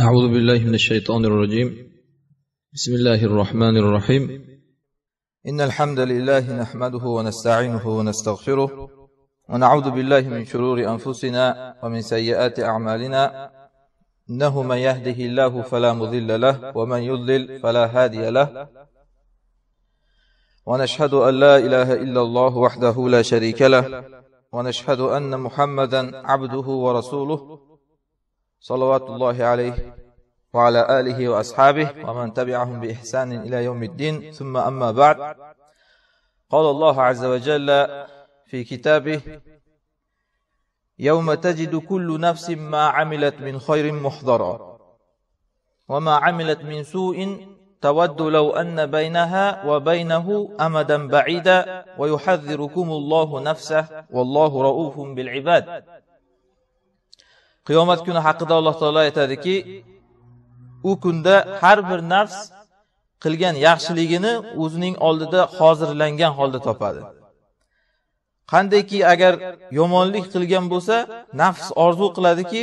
أعوذ بالله من الشيطان الرجيم بسم الله الرحمن الرحيم إن الحمد لله نحمده ونستعينه ونستغفره ونعوذ بالله من شرور أنفسنا ومن سيئات أعمالنا إنه من يهده الله فلا مضل له ومن يضلل فلا هادي له ونشهد أن لا إله إلا الله وحده لا شريك له ونشهد أن محمدا عبده ورسوله صلوات الله عليه وعلى آله وأصحابه ومن تبعهم بإحسان إلى يوم الدين ثم أما بعد قال الله عز وجل في كتابه يوم تجد كل نفس ما عملت من خير محضرا وما عملت من سوء تود لو أن بينها وبينه أمدا بعيدا ويحذركم الله نفسه والله رؤوف بالعباد qiyomat kuni haqida alloh taolo aytadiki u kunda har bir nafs qilgan yaxshiligini o'zining oldida hozirlangan holda topadi qandayki agar yomonlik qilgan bo'lsa nafs orzu qiladiki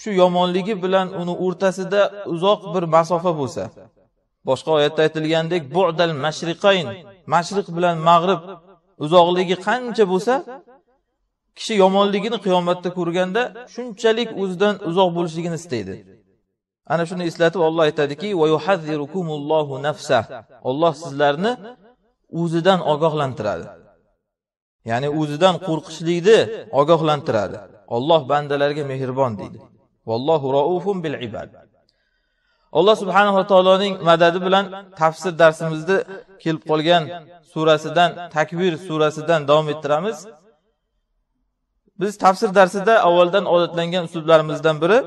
shu yomonligi bilan uni o'rtasida uzoq bir masofa bo'lsa boshqa oyatda aytilgandek bu'dal mashriqayn mashriq bilan mag'rib uzoqligi qancha bo'lsa kishi yomonligini qiyomatda ko'rganda shunchalik o'zidan uzoq bo'lishligini istaydi ana shuni eslatib olloh aytadiki olloh sizlarni o'zidan ogohlantiradi ya'ni o'zidan qo'rqishlikni ogohlantiradi olloh bandalarga mehribon deydi vallohu roufun bil ibad alloh subhanava taoloning madadi bilan tafsir darsimizda kelib qolgan surasidan takvir surasidan davom ettiramiz biz tafsir darsida avvaldan odatlangan uslublarimizdan biri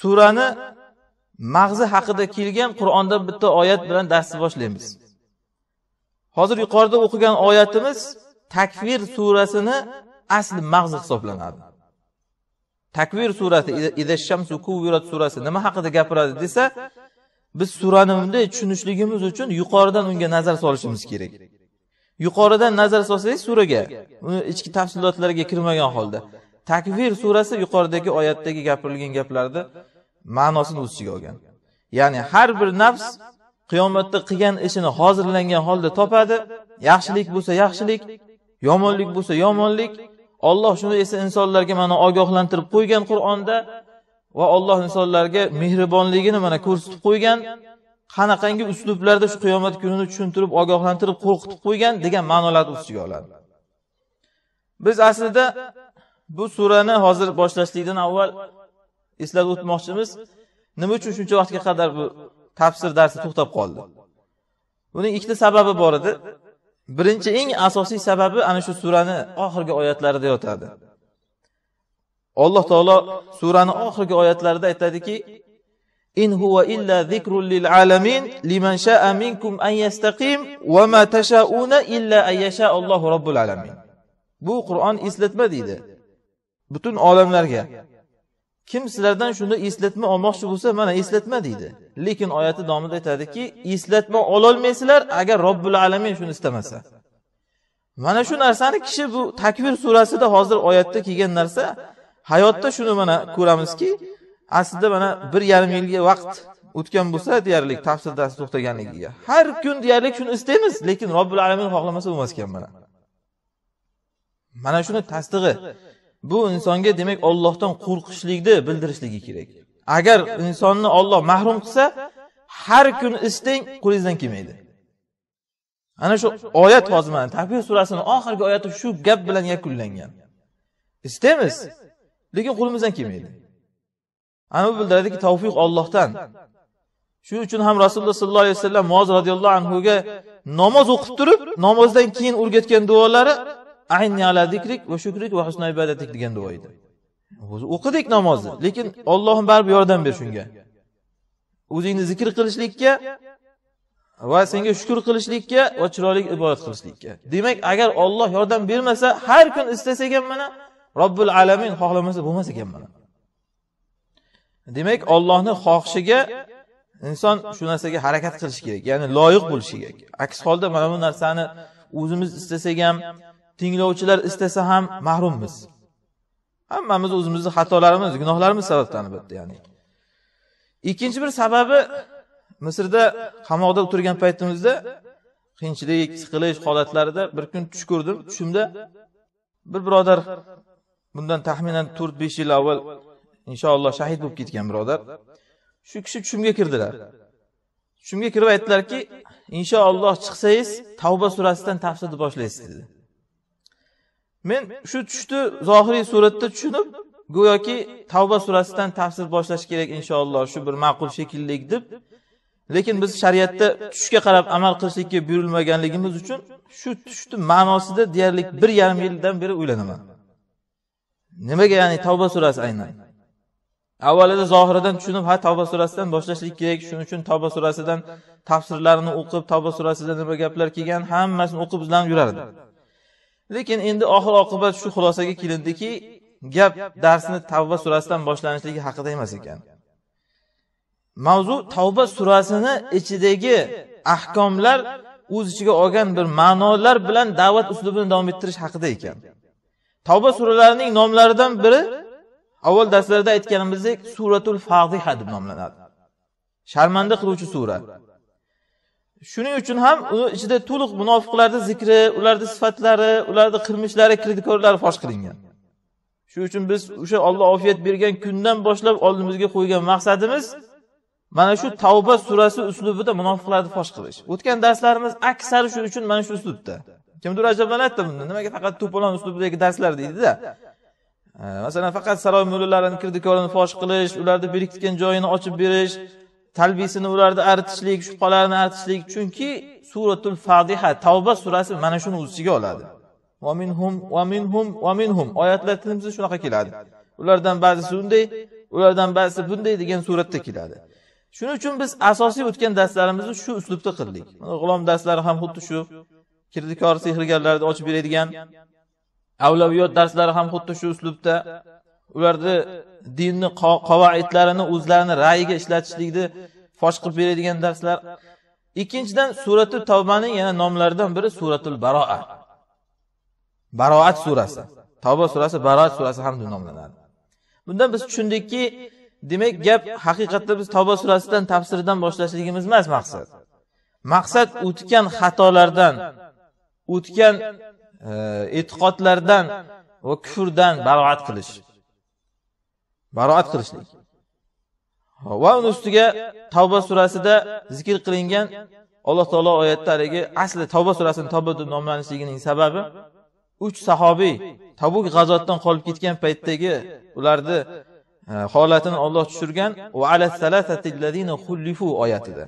surani mag'zi haqida kelgan qur'ondan bitta oyat bilan darsni boshlaymiz hozir yuqorida o'qigan oyatimiz takvir surasini asli mag'zi hisoblanadi takvir surasi idashamsu kuvirat surasi nima haqida gapiradi desa biz surani bunday tushunishligimiz uchun yuqoridan unga nazar solishimiz kerak yuqoridan nazar solsangiz suraga uni ichki tafsilotlariga kirmagan holda takvir surasi yuqoridagi oyatdagi gapirilgan gaplarni ma'nosini o'z ichiga olgan ya'ni har bir nafs qiyomatda qilgan ishini hozirlangan holda topadi yaxshilik bo'lsa yaxshilik yomonlik bo'lsa yomonlik olloh shuni esa insonlarga mana ogohlantirib qo'ygan qur'onda va olloh insonlarga mehribonligini mana ko'rsatib qo'ygan qanaqangi uslublarda shu qiyomat kunini tushuntirib ogohlantirib qo'rqitib qo'ygan degan ma'nolarni ustiga oladi biz aslida bu surani hozir boshlashlikdan avval eslatib o'tmoqchimiz nima uchun shuncha vaqtga qadar bu tafsir darsi to'xtab qoldi buning ikkita sababi bor edi birinchi eng asosiy sababi ana shu surani oxirgi oyatlarida yotadi alloh taolo surani oxirgi oyatlarida aytadiki in huwa illa zikrul lil alamin liman sha'a أن an yastaqim va ma tashauna illa an yasha Allohu robbul alamin. Bu Qur'on eslatma deydi. Butun olamlarga. Kim sizlardan shunda eslatma olmoqchi bo'lsa, mana eslatma deydi. Lekin oyati davomida aytadiki, eslatma ola olmaysizlar agar robbul alamin shuni istamasa. Mana shu narsani kishi bu Takvir surasida hozir oyatda kelgan narsa, hayotda shuni mana ko'ramizki, aslida mana bir yarim yilga vaqt o'tgan bo'lsa deyarli tafsir darsi to'xtaganligiga har kun deyarli shuni istaymiz lekin robbil alamin xohlamasa bo'lmas ekan mana mana shuni tasdig'i bu insonga demak ollohdan qo'rqishlikni bildirishligi kerak agar insonni olloh mahrum qilsa har kun istang qo'lingizdan kelmaydi ana shu oyat hozir mana takbir surasini oxirgi oyati shu gap bilan yakunlangan istaymiz lekin qo'limizdan kelmaydi ana bu bildiradiki tavfiq Allohdan shuning uchun ham rasululloh sollallohu alayhi vasallam moz roziyallohu anhuga namoz o'qib turib namozdan keyin o'rgatgan duolari ayni ala zikrik va shukrik va husna ibadatik degan duo edi o'zi o'qidik namozni lekin Allohim baribir yordam ber shunga o'zingni zikr qilishlikka va senga shukur qilishlikka va chiroyli ibodat qilishlikka demak agar Alloh yordam bermasa har kun istasak ham mana robbil alamin xohlamasa bo'lmas ekan mana demak ollohni xohishiga inson shu narsaga harakat qilishi kerak ya'ni loyiq bo'lishi kerak aks holda mana bu narsani o'zimiz istasak ham tinglovchilar istasa ham mahrummiz hammamiz o'zimizni xatolarimiz gunohlarimiz sababdan albatta ya'ni ikkinchi bir sababi misrda qamoqda o'tirgan paytimizda qiyinchilik siqilish holatlarida bir kun tush ko'rdim tushimda bir birodar bundan taxminan to'rt besh yil avval inshaalloh shahid bo'lib ketgan birodar shu kishi tushumga kirdilar tushumga kirib aytdilarki inshaalloh chiqsangiz tavba surasidan tafsirni boshlaysiz dedi men shu tushni zohiriy suratda tushunib go'yoki tavba surasidan tafsir boshlash kerak inshaalloh shu bir ma'qul shekillik deb lekin biz shariatda tushga qarab amal qilishlikka buyurilmaganligimiz uchun shu tushni ma'nosida deyarli bir yarim yildan beri o'ylanaman nimaga ya'ni tavba surasi aynan avvalida zohiridan tushunib ha tavba surasidan boshlashlik kerak shuning uchun tavba surasidan tafsirlarini o'qib tavba surasida nima gaplar kelgan hammasini o'qib izlanib yurardi lekin endi oxir oqibat shu xulosaga kelindiki gap darsni tavba surasidan boshlanishligi haqida emas ekan mavzu tavba surasini ichidagi ahkomlar o'z ichiga olgan bir ma'nolar bilan da'vat uslubini davom ettirish haqida ekan tavba suralarining nomlaridan biri avval darslarda aytganimizdek suratul fadiha deb nomlanadi sharmanda qiluvchi sura shuning uchun ham uni ichida to'liq munofiqlarni zikri ularni sifatlari ularni qilmishlari kirdikorlari fosh qilingan shuning uchun biz o'sha olloh ofiyat bergan kundan boshlab oldimizga qo'ygan maqsadimiz mana shu tavba surasi uslubida munofiqlarni fosh qilish o'tgan darslarimiz aksari shu uchun mana shu uslubda kimdir ajablanadida bundan nimaga faqat to'polon uslubidagi darslar deydida masalan faqat saroy mo'lilarini kirdikorini fosh qilish ularni berkitgan joyini ochib berish talbisini ularni artishlik shubhalarini artishlik chunki suratul fadiha tavba surasi mana shuni o'z ichiga oladi vaminhum vaminhum vaminhum oyatlar tilimizda shunaqa keladi ulardan ba'zisi unday ulardan ba'zisi bunday degan suratda keladi shuning uchun biz asosiy o'tgan darslarimizni shu uslubda qildik g'ulom darslari ham xuddi shu kirdikor sehrgarlarni ochib beradigan avlaviyot darslari ham xuddi shu uslubda ularni dinni qavoidlarini o'zlarini rayiga ishlatishlikni fosh qilib beradigan darslar ikkinchidan surati tavbaning yana nomlaridan biri suratul baroa baroat surasi tavba surasi baroat surasi ham deb nomlanadi bundan biz tushundikki demak gap haqiqatda biz tavba surasidan tafsiridan boshlashligimiz emas maqsad maqsad o'tgan xatolardan o'tgan Э, e'tiqodlardan va kufrdan baroat qilish baroat qilishlik va uni ustiga tavba surasida zikr qilingan alloh taolo haligi asli tavba surasini tavba deb nomlanishligining sababi uch sahobiy tabuk g'azotdan qolib ketgan paytdagi ularni e, holatini olloh tushirgan va oyatida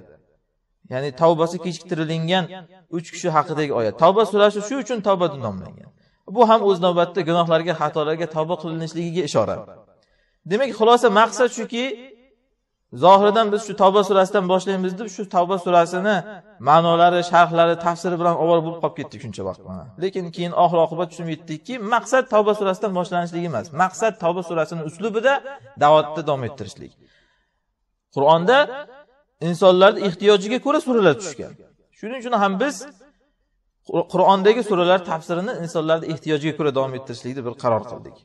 ya'ni tavbasi kechiktirilgan uch kishi haqidagi oyat tavba surasi shu uchun tavba deb nomlangan bu ham o'z navbatida gunohlarga xatolarga tavba qilinishligiga ishora demak xulosa maqsad shuki zohiridan biz shu tavba surasidan boshlaymiz deb shu tavba surasini ma'nolari sharhlari tafsiri bilan ovora bo'lib qolib ketdik shuncha vaqt mana lekin keyin oxir oqibat tushunib yetdikki maqsad tavba surasidan boshlanishligi emas maqsad tavba surasini uslubida da'vatni davom ettirishlik qur'onda insonlarni ehtiyojiga ko'ra suralar tushgan shuning uchun ham biz qur'ondagi suralar tafsirini insonlarni ehtiyojiga ko'ra davom ettirishlikni bir qaror qildik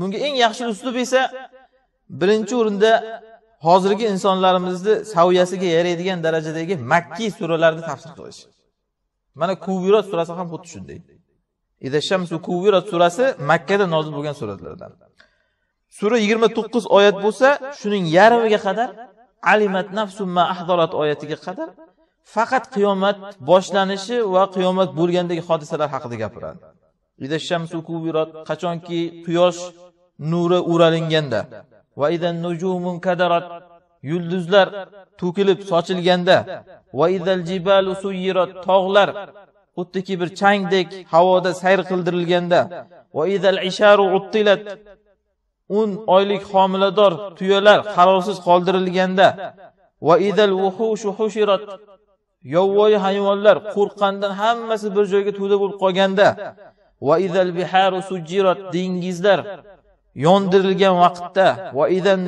bunga eng yaxshi uslub esa birinchi o'rinda hozirgi insonlarimizni saviyasiga yaraydigan darajadagi makki suralarni tafsir qilish mana kuvirot surasi ham xuddi shunday idashamsu kuvirot surasi makkada nozil bo'lgan suralardan sura yigirma to'qqiz oyat bo'lsa shuning yarmiga qadar alimat nafsumma ahdorat oyatiga qadar faqat qiyomat boshlanishi va qiyomat bo'lgandagi hodisalar haqida gapiradi ida shamsu qachonki quyosh nuri o'ralinganda va ida nujumun kadarat yulduzlar to'kilib sochilganda va idal jibalu suyirot tog'lar xuddiki bir changdek havoda sayr qildirilganda va idal isharu uttilat o'n oylik homilador tuyalar qarovsiz qoldirilganda va idal yovvoyi hayvonlar qo'rqqandan hammasi bir joyga to'da bo'lib qolganda va idal biharu sujirat dengizlar yondirilgan vaqtda va idan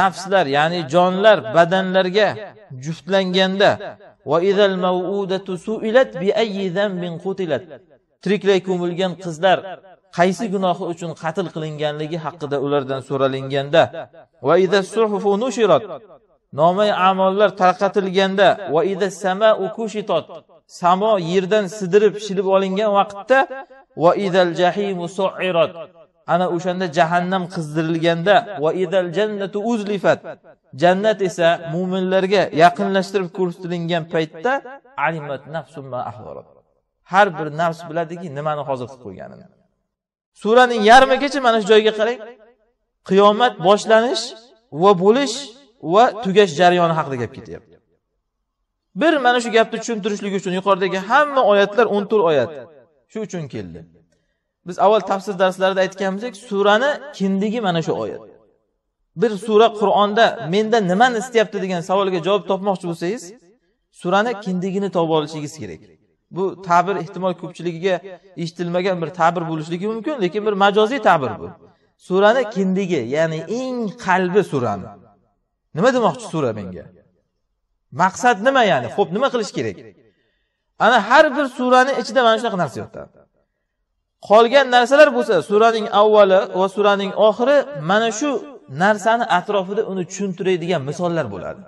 nafslar ya'ni jonlar badanlarga juftlanganda va idal suilat bi qutilat tiriklay ko'milgan qizlar qaysi gunohi uchun qatl qilinganligi haqida ulardan so'ralinganda va ida suhufu nushirat nomay amollar tarqatilganda va ida sama ukushitot samo yerdan sidirib shilib olingan vaqtda va idal jahimu suirat ana o'shanda jahannam qizdirilganda va idal jannatu uzlifat jannat esa mo'minlarga yaqinlashtirib ko'rsatilgan paytda alimat nafsumma har bir nafs biladiki nimani hozir qilib qo'yganini suraning yarmigacha mana shu joyga qarang qiyomat boshlanish va bo'lish va tugash jarayoni haqida gap ketyapti bir mana shu gapni tushuntirishlik uchun yuqoridagi hamma oyatlar o'n to'rt oyat shu uchun keldi biz avval tafsir darslarida aytganmizdek surani kindigi mana shu oyat bir sura qur'onda mendan nimani istayapti degan savolga javob topmoqchi bo'lsangiz surani kindigini topib olishingiz kerak bu ta'bir ehtimol ko'pchiligiga eshitilmagan bir ta'bir bo'lishligi mumkin lekin bir majoziy ta'bir bu surani kindigi ya'ni eng qalbi surani nima demoqchi sura menga maqsad nima ya'ni ho'p nima qilish kerak ana har bir surani ichida mana shunaqa narsa yotadi qolgan narsalar bo'lsa suraning avvali va suraning oxiri mana shu narsani atrofida uni tushuntiradigan misollar bo'ladi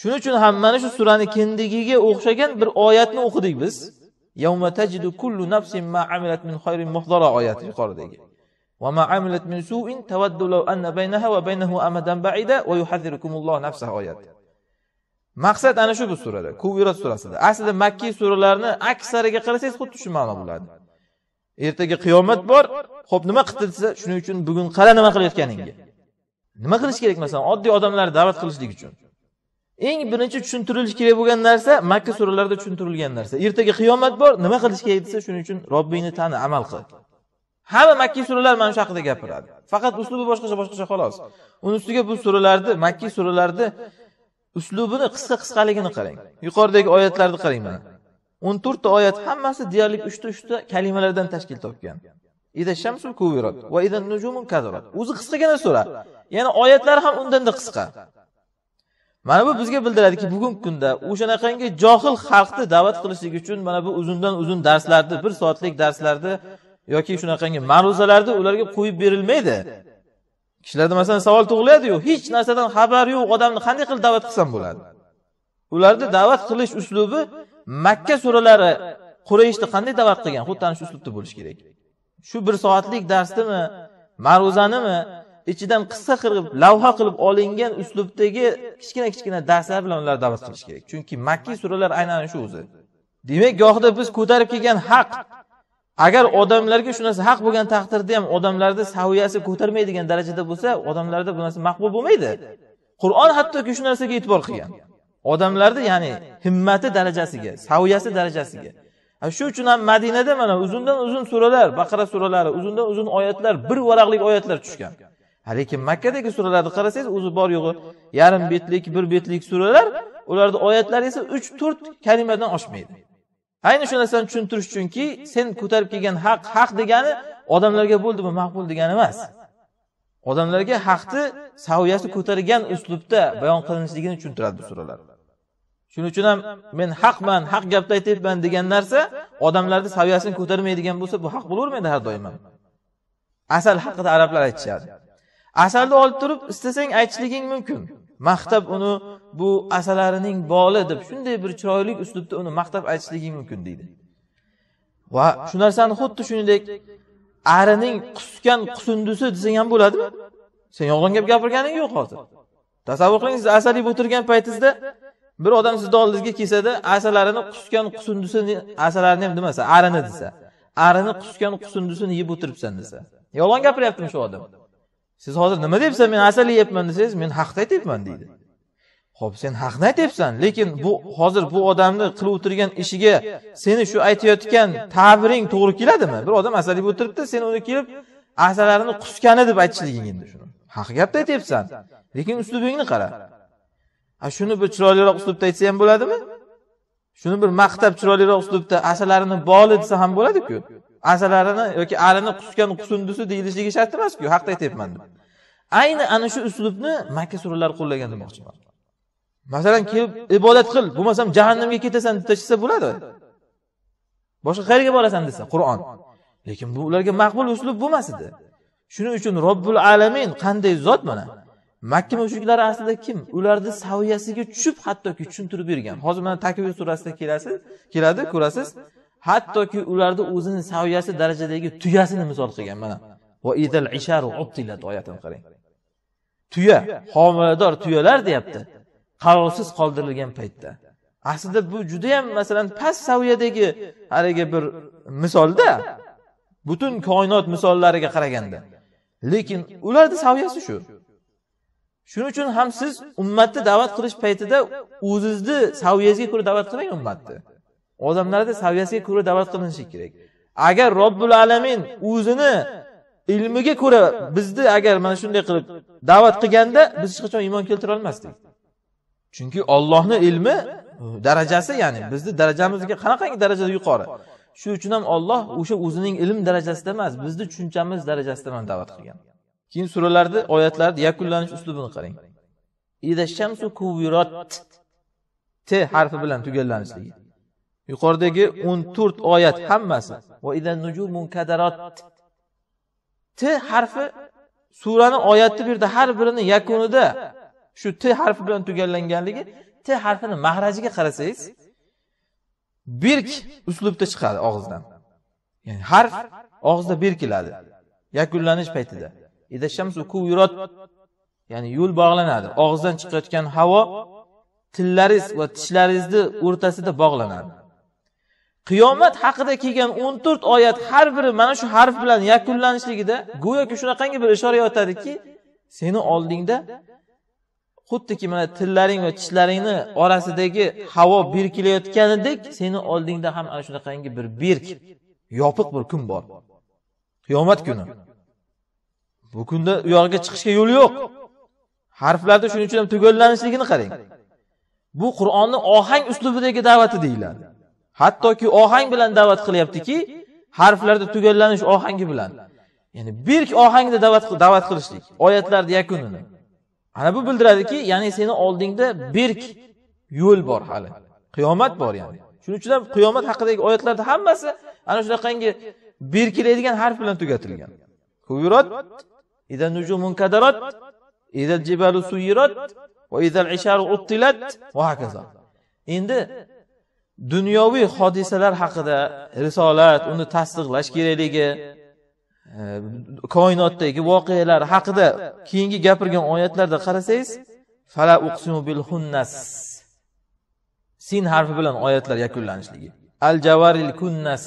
shuning uchun ham mana shu surani kindigiga o'xshagan bir oyatni o'qidik biz oyati yuqoridagi وما عملت من سوء تود anna baynaha va baynahu amadan ba'ida va الله نفسه oyati maqsad ana shu bu surada kuvirat surasida aslida makki suralarni aksariga qarasangiz xuddi shu ma'no bo'ladi ertaga qiyomat bor ho'p nima desa shuning uchun bugun qara nima qilayotganingga nima qilish kerak masalan oddiy odamlarni da'vat qilishlik uchun eng birinchi tushuntirilishi kerak bo'lgan narsa makka suralarida tushuntirilgan narsa ertaga qiyomat bor nima qilish kerak desa shuning uchun robbingni tani amal qil hamma makki suralar mana shu haqida gapiradi faqat uslubi boshqacha boshqacha xolos uni ustiga bu suralarni makki suralarni uslubini qisqa qisqaligini qarang yuqoridagi oyatlarni qarang mana o'n to'rtta oyat hammasi deyarli uchta uchta kalimalardan tashkil topgan o'zi qisqagina sura ya'ni oyatlari ham undanda qisqa mana bu bizga bildiradiki bugungi kunda o'shanaqangi johil xalqni da'vat qilishlik uchun mana bu uzundan uzun darslarni bir soatlik darslarni yoki shunaqangi ma'ruzalarni ularga qo'yib berilmaydi kishilarda masalan savol tug'iladiyu hech narsadan xabari yo'q odamni qanday qilib da'vat qilsam bo'ladi ularni da'vat qilish uslubi makka suralari qurayishni qanday da'vat qilgan xuddi ana shu uslubda bo'lishi kerak shu bir soatlik darsnimi ma'ruzanimi ichidan qisqa qilib lavha qilib olingan uslubdagi kichkina kichkina darslar bilan ular da'vat qilish kerak chunki makki suralar aynan shu o'zi demak gohida biz ko'tarib kelgan haq agar odamlarga shu narsa haq bo'lgan taqdirda ham odamlarni saviyasi ko'tarmaydigan darajada bo'lsa odamlarda bu narsa maqbul bo'lmaydi qur'on hattoki shu narsaga e'tibor qilgan odamlarni ya'ni himmati darajasiga saviyasi darajasiga shu uchun ham madinada mana uzundan uzun suralar baqara suralari uzundan uzun oyatlar bir varaqlik oyatlar tushgan lekin makkadagi suralarni qarasangiz o'zi bor yo'g'i yarim betlik bir betlik suralar ularni oyatlari esa uch to'rt kalimadan oshmaydi ayni shu narsani tushuntirish uchunki sen ko'tarib kelgan haq haq degani odamlarga bo'ldimi ma'qul degani emas odamlarga haqni saviyasi ko'targan uslubda bayon qilinishligini tushuntiradi bu suralar shuning uchun ham men haqman haq gapni aytyapman degan narsa odamlarni saviyasini ko'tarmaydigan bo'lsa bu haq bo'lavermaydi har doim ham asal haqida arablar aytishadi asalni olib turib istasang aytishliging mumkin maqtab uni bu asalarining boli deb shunday bir chiroyli uslubda uni maqtab aytishliging mumkin deydi va shu narsani xuddi shuningdek arining qusgan qusundusi desang ham bo'ladimi sen yolg'on gap gapirganing yo'q hozir tasavvur qiling siz asal yeb o'tirgan paytingizda bir odam sizni oldingizga kelsada asalarini qusgan qusundusini asalarini ham demasa arini desa arini qusgan qusundusini yeb o'tiribsan desa yolg'on gapiryaptimi shu odam siz hozir nima deyapsan men asal yeyapman desangiz men haqni aytyapman deydi ho'p sen haqni aytyapsan lekin bu hozir bu odamni qilib o'tirgan ishiga seni shu aytayotgan ta'biring to'g'ri keladimi bir odam asal yeb o'tiribdi sen uni kelib asalarini qusgani deb aytishliging endi shuni haq gapni aytyapsan lekin uslubingni qara a shuni bir chiroyliroq uslubda aytsa ham bo'ladimi shuni bir maqtab chiroyliroq uslubda asalarini boli desa ham bo'ladiku asalarini yoki alini qusgan qusundusi deyilishligi shart emasku haqni aytyapman deb ayni ana shu uslubni makka suralari qo'llagan demoqchiman masalan kelib ibodat qil bo'lmasam jahannamga ketasan deb tashlasa bo'ladi boshqa qayerga borasan desa qur'on lekin bu ularga maqbul uslub bo'lmas edi shuning uchun robbul alamin qanday zot mana makka mushuklari aslida kim ularni saviyasiga tushib hattoki tushuntirib bergan hozir mana takovir surasida kelasiz keladi ko'rasiz hattoki ularni o'zini saviyasi darajadagi tuyasini misol qilgan mana oyatini qarang tuya homilador tuyalar deyapti qarovsiz qoldirilgan paytda aslida bu judayam masalan past saviyadagi haligi bir misolda butun koinot misollariga qaraganda lekin ularni saviyasi shu shuning uchun ham siz ummatni da'vat qilish paytida o'zizni saviyangizga ko'ra da'vat qilmang ummatni odamlarni saviyasiga ko'ra da'vat qilinishi kerak agar robbil alamin o'zini ilmiga ko'ra bizni agar mana shunday qilib da'vat qilganda biz hech qachon iymon keltira olmasdik chunki ollohni ilmi darajasi ya'ni bizni darajamizga qanaqangi darajada yuqori shu uchun ham olloh o'sha o'zining ilm darajasida emas bizni tushunchamiz darajasida mana da'vat qilgan keyin suralarni oyatlarni yakunlanish uslubini qarang t harfi bilan tugallanishligi yuqoridagi o'n to'rt oyat hammasi t harfi surani oyatni bu yerda har birini yakunida shu t harfi bilan tugallanganligi t harfini mahrajiga qarasangiz berk uslubda chiqadi og'izdan ya'ni harf og'izda berkiladi yakunlanish paytida ya'ni yo'l bog'lanadi og'izdan chiqayotgan havo tillaringiz va tishlaringizni o'rtasida bog'lanadi qiyomat haqida kelgan o'n to'rt oyat har biri mana shu harf bilan yakunlanishligida go'yoki shunaqangi bir ishora yotadiki seni oldingda xuddiki mana tillaring va tishlaringni orasidagi havo berkilayotganidek seni oldingda ham ana shunaqangi bir berk yopiq bir kun bor qiyomat kuni bu kunda u yog'iga chiqishga yo'l yo'q harflarda shuning uchun ham tugallanishligini qarang bu qur'onni ohang uslubidagi da'vati deyiladi hattoki ohang bilan da'vat qilyaptiki harflarda tugallanish ohangi bilan ya'ni birk ohangda da'vat da'vat qilishlik oyatlarni yakunini ana bu bildiradiki ya'ni seni oldingda berk yo'l bor hali qiyomat bor ya'ni shuning uchun ham qiyomat haqidagi oyatlarda hammasi ana shunaqangi berkilaydigan harf bilan tugatilgan huvirat ida munkadarat ida jibalu suyirat va ida isharu uttilat va hokazo endi dunyoviy hodisalar haqida risolat uni tasdiqlash kerakligi e, koinotdagi voqealar haqida keyingi gapirgan oyatlarda qarasangiz fala uqsimu bil hunnas sin harfi bilan oyatlar yakunlanishligi al javaril kunnas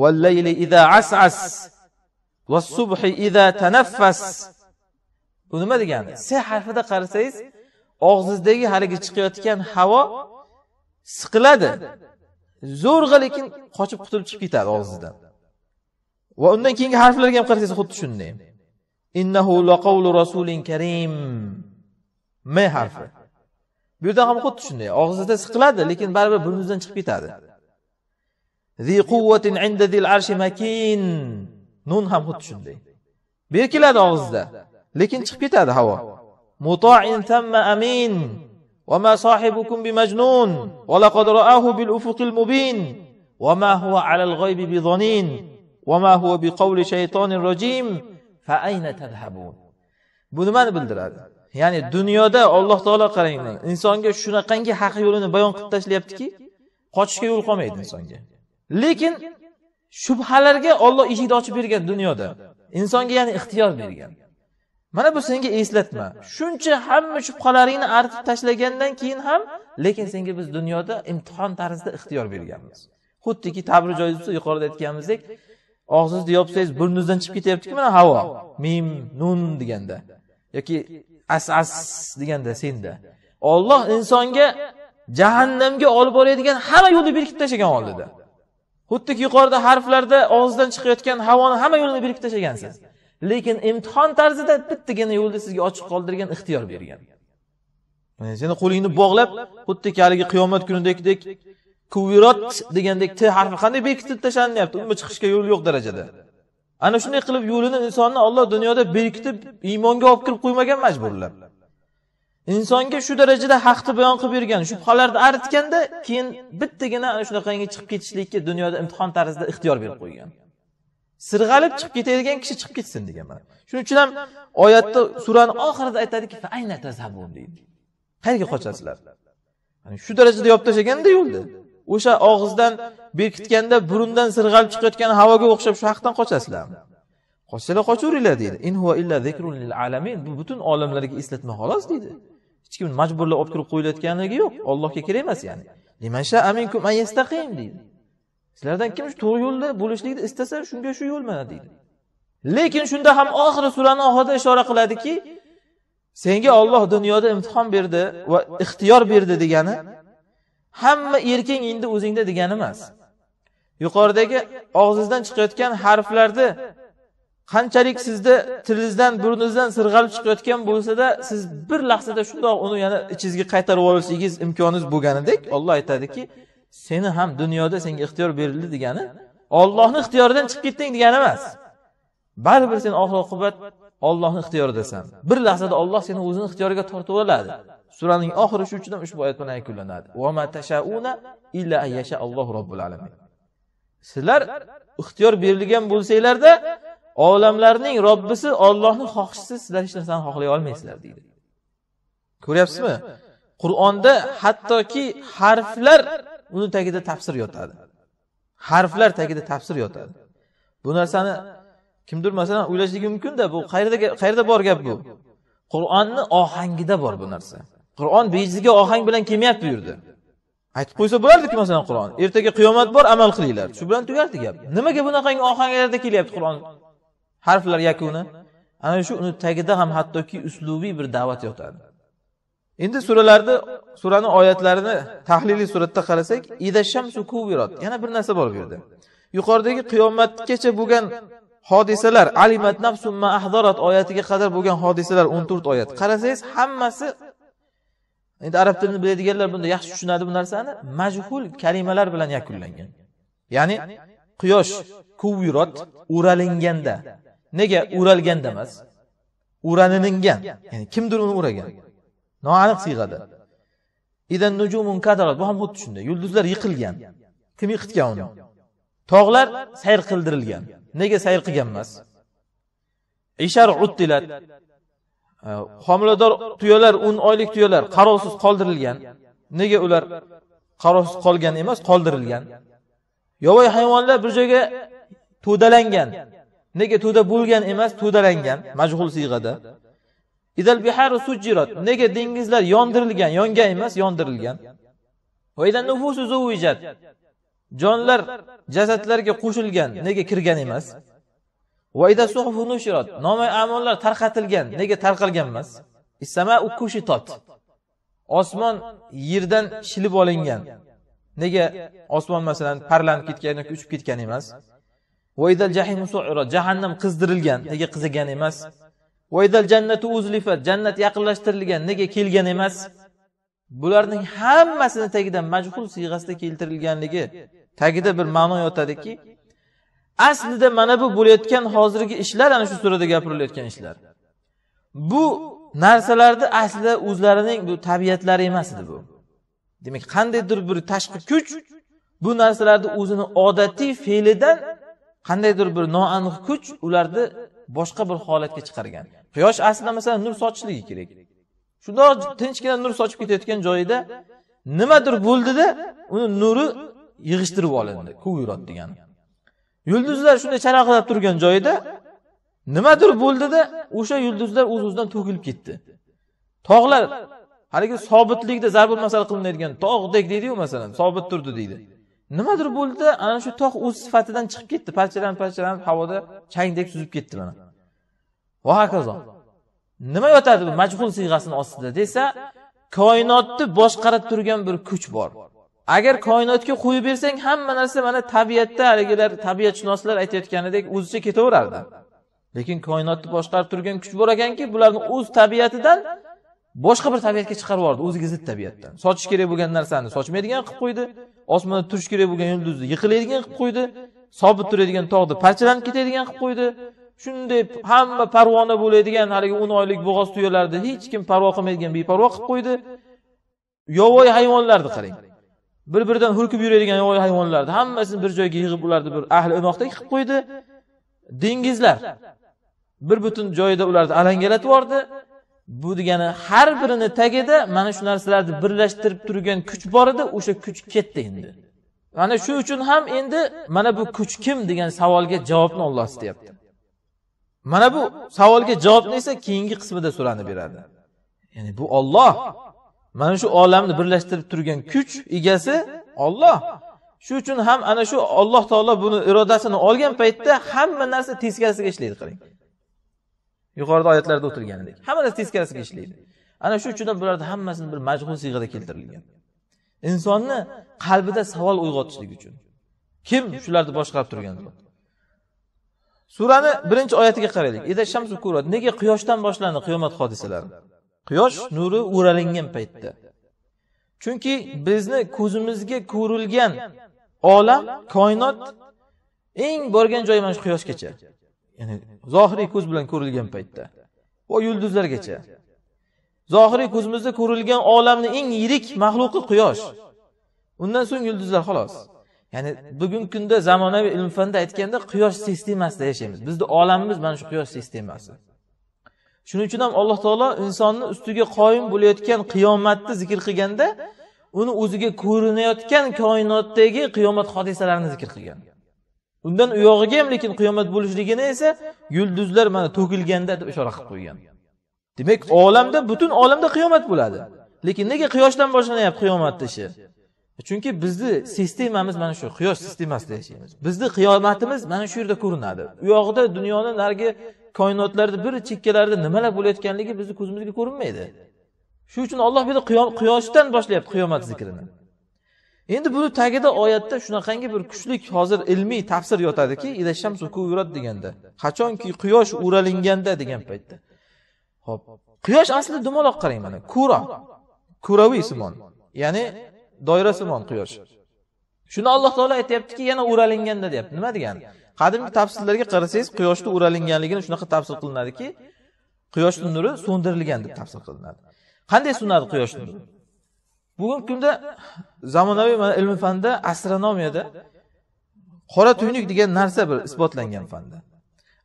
vallayli ida asas va subhi ida tanaffas bu nima degani s harfida qarasangiz og'zingizdagi haligi chiqayotgan havo siqiladi zo'rg'a lekin qochib qutulib chiqib ketadi og'zidan va undan keyingi harflarga ham qarasangiz xuddi shunday innahu laqavlu rasulin karim m harfi bu yerda ham xuddi shunday og'zida siqiladi lekin baribir burnimizdan chiqib ketadi zi quvvatin inda zil arshi makin nun ham xuddi shunday berkiladi og'zida lekin chiqib ketadi havo mutoin tamma amin وما صاحبكم بمجنون ولقد رآه بالأفق المبين وما هو على الغيب بظنين وما هو بقول شيطان رجيم فأين تذهبون bu nimani bildiradi ya'ni dunyoda olloh taolo qaranglar insonga shunaqangi haq yo'lini bayon qilib tashlayaptiki qochishga yo'l qolmaydi insonga lekin shubhalarga olloh eshikni ochib bergan dunyoda insonga ya'ni ixtiyor bergan mana bu senga eslatma shuncha hamma shubhalaringni artib tashlagandan keyin ham lekin senga biz dunyoda imtihon tarzida ixtiyor berganmiz xuddiki tabri joiz bo'lsa yuqorida aytganimizdek og'zingizni yopsangiz burningizdan chiqib ketyaptiki mana havo mim nun deganda yoki as as deganda senda olloh insonga jahannamga olib boradigan hamma yo'lni berkitib tashlagan oldida xuddiki yuqorida harflarda og'zidan chiqayotgan havoni hamma yo'lini berkitib tashlagansiz lekin imtihon tarzida bittagina yo'lni sizga ochiq qoldirgan ixtiyor bergan seni qo'lingni bog'lab xuddiki haligi qiyomat kunidagidek kuvirot degandek t harfi qanday bekitib tashlanyapti undan chiqishga yo'l yo'q darajada ana shunday qilib yo'lini insonni olloh dunyoda berkitib iymonga olib kirib qo'ymagan majburlab insonga shu darajada haqni bayon qilib bergan shubhalarni aritganda keyin bittagina ana shunaqangi chiqib ketishlikka dunyoda imtihon tarzida ixtiyor berib qo'ygan sirg'alib chiqib ketadigan kishi chiqib ketsin degan ma'no shuning uchun ham oyatda surani oxirida aytadiki deydi qayerga qochasizlar shu darajada yopib tashlaganda yo'lni o'sha og'izdan berkitganda burundan sirg'alib chiqayotgan havoga o'xshab shu haqdan qochasizlarmi qochsanglar qochaveringlar deydi in huva illa zikrun lil alamin bu butun olamlarga eslatma xolos deydi hech kim majburlab olib kirib qo'yilayotganligi yo'q ollohga kerak emas ya'ni liman sha aminkum an yastaqim deydi sizlardan kim to'g'ri yo'lda bo'lishlikni istasa shunga shu yo'l mana deydi lekin shunda ham oxiri surani oxirida ishora qiladiki senga olloh dunyoda imtihon berdi va ixtiyor berdi degani hamma erking endi o'zingda degani emas yuqoridagi og'zingizdan chiqayotgan harflarni qanchalik sizni tilingizdan burningizdan sirg'alib chiqayotgan bo'lsada siz bir lahzada shundoq uni yana ichingizga qaytarib yuborishingiz imkoningiz bo'lganidek olloh aytadiki seni ham dunyoda senga ixtiyor berildi degani ollohni ixtiyoridan chiqib ketding degani emas baribir sen oxir oqibat ollohni ixtiyoridasan bir lahzada olloh seni o'zini ixtiyoriga tortib oladi suraning oxiri shu uchun ham ushbu oyat bilan yakunlanadi sizlar ixtiyor berilgan bo'lsanglarda olamlarning robbisi ollohni xohishisiz sizlar hech narsani xohlay olmaysizlar deydi ko'ryapsizmi qur'onda hattoki harflar uni tagida tafsir yotadi harflar tagida tafsir yotadi bu narsani kimdir masalan o'ylashligi mumkinda bu qayerda qayerda bor gap bu qur'onni ohangida bor bu narsa qur'on bejizga ohang bilan kelmayapti bu yerda aytib qo'ysa bo'lardiku masalan qur'on ertaga qiyomat bor amal qilinglar shu bilan tugardi gap nimaga bunaqangi ohanglarda kelyapti qur'on harflar yakuni ana shu uni tagida ham hattoki uslubiy bir da'vat yotadi endi suralarni surani oyatlarini tahliliy suratda qarasak ida shamsu yana bir narsa bor bu yerda yuqoridagi qiyomatgacha bo'lgan hodisalar alimat nafsumma ahdorat oyatiga qadar bo'lgan hodisalar o'n to'rt oyat qarasangiz hammasi endi arab tilini biladiganlar bunda yaxshi tushunadi bu narsani majhul kalimalar bilan yakunlangan ya'ni quyosh kuvirot o'ralinganda nega o'ralganda emas o'ranilingan ya'ni kimdir uni o'ragan noaniq siyg'ada idan nujumun kadarat bu ham xuddi shunday yulduzlar yiqilgan kim yiqitgan uni tog'lar sayr qildirilgan nega sayr qilgan emas ishar uttilat homilador tuyalar o'n oylik tuyalar qarovsiz qoldirilgan nega ular qarovsiz qolgan emas qoldirilgan yovvoyi hayvonlar bir joyga to'dalangan nega to'da bo'lgan emas to'dalangan majhul siyg'ada idal biharu sujjirat nega dengizlar yondirilgan yongan emas yondirilgan va nufusu zuvijat jonlar jasadlarga qo'shilgan nega kirgan emas va ida suhufu nushirat nomi amonlar tarqatilgan nega tarqalgan emas issamau kushitot osmon yerdan shilib olingan nega osmon masalan parlanib ketgan yoki uchib ketgan emas vaidal jahim jahannam qizdirilgan nega qizigan emas vaydal jannati uzlifat jannat yaqinlashtirilgan nega kelgan emas bularning hammasini tagida majhul siyg'asida keltirilganligi tagida bir ma'no yotadiki aslida mana bu bo'layotgan hozirgi ishlar ana shu surada gapirilayotgan ishlar bu narsalarni aslida o'zlarining bu tabiatlari emas edi bu demak qandaydir bir tashqi kuch bu narsalarni o'zini odatiy fe'lidan qandaydir bir noaniq kuch ularni boshqa bir holatga chiqargan quyosh aslida masalan nur sochishligi kerak shundoq tinchgina nur sochib ketayotgan joyida nimadir bo'ldida uni nuri yig'ishtirib olindi kuvirot degani yulduzlar shunday charaqlab turgan joyida nimadir bo'ldida o'sha yulduzlar o'z uz o'zidan to'kilib ketdi tog'lar haligi sobitlikda zarbul masal qilinadigan tog'dek deydiyu masalan sobit turdi deydi nimadir bo'ldi ana shu tog' o'z sifatidan chiqib ketdi parchalanib parchalanib havoda changdek suzib ketdi mana va hokazo nima yotadi bu majhul siyg'asini ostida desa koinotni boshqarib turgan bir kuch bor agar koinotga qo'yib bersang hamma narsa mana tabiatda haligilar tabiatshunoslar aytayotganidek o'zicha ketaverardi lekin koinotni boshqarib turgan kuch bor ekanki bularni o'z tabiatidan boshqa bir tabiatga chiqarib yubordi o'ziga zid tabiatdan sochish kerak bo'lgan narsani sochmaydigan qilib qo'ydi osmonda turishi kerak bo'lgan yulduzni yiqiladigan qilib qo'ydi sobit turadigan tog'ni parchalanib ketadigan qilib qo'ydi shunday hamma parvona bo'ladigan haligi o'n oylik bo'g'oz tuyalarni hech kim parvo qilmaydigan beparvo qilib qo'ydi yovvoyi hayvonlarni qarang bir biridan hurkib yuradigan yovvoyi hayvonlarni hammasini bir joyga yig'ib ularni bir ahli inoqdek qilib qo'ydi dengizlar bir butun joyida ularni alangalatib yubordi bu degani har birini tagida mana shu narsalarni birlashtirib turgan kuch bor edi o'sha kuch ketdi endi mana shu uchun ham endi mana bu kuch kim degan savolga javobni olloh istayapti mana bu savolga javobni esa keyingi qismida so'ranib beradi ya'ni bu olloh mana shu olamni birlashtirib turgan kuch egasi olloh shu uchun ham ana shu olloh taolo buni irodasini olgan paytda hamma narsa teskarisiga ishlaydi qarang yuqorida oyatlarda o'tilganidek hammalari teskarisiga ishlaydi ana shu uchun ham bularni hammasini bir majhul siyg'ada keltirilgan insonni qalbida savol uyg'otishlik uchun kim shularni boshqarib turgan zot surani birinchi oyatiga qaraylik ida shamsu kurat nega quyoshdan boshlandi qiyomat hodisalari quyosh nuri o'ralingan paytda chunki bizni ko'zimizga ko'rilgan olam koinot eng borgan joyi mana shu quyoshgacha ya'ni zohiriy ko'z bilan ko'rilgan paytda va yulduzlargacha zohiriy ko'zimizda ko'rilgan olamni eng yirik maxluqi quyosh undan so'ng yulduzlar xolos ya'ni bugungi kunda zamonaviy ilm fanda aytganda quyosh sistemasida yashaymiz bizni olamimiz mana shu quyosh sistemasi shuning uchun ham alloh taolo insonni ustiga qoyim bo'layotgan qiyomatni zikr qilganda uni o'ziga ko'rinayotgan koinotdagi qiyomat hodisalarini zikr qilgan undan u yog'iga ham lekin qiyomat bo'lishligini esa yulduzlar mana to'kilganda deb ishora qilib qo'ygan demak olamda butun olamda qiyomat bo'ladi lekin nega quyoshdan boshlanyapti qiyomatni ishi chunki bizni sistemamiz mana shu quyosh sistemasida yashaymiz bizni qiyomatimiz mana shu yerda ko'rinadi u yog'ida dunyoni narigi koinotlarni bir chekkalarida nimalar bo'layotganligi bizni ko'zimizga ko'rinmaydi shu uchun olloh bu yerda quyoshdan boshlayapti qiyomat zikrini endi buni tagida oyatda shunaqangi bir kuchlik hozir ilmiy tafsir yotadiki deganda qachonki quyosh o'ralinganda degan paytda ho'p quyosh aslida dumaloq qarang mana kura kuraviy simon ya'ni simon quyosh shuni alloh taolo aytyaptiki yana o'ralinganda deyapti nima degani qadimgi tafsirlarga qarasangiz quyoshni o'ralinganligini shunaqa tafsir qilinadiki quyoshni nuri so'ndirilgan deb tafsir qilinadi qanday so'nadi quyoshni nuri bugungi kunda zamonaviy mana ilmiy fanda astronomiyada qora tuynuk degan narsa bir isbotlangan fanda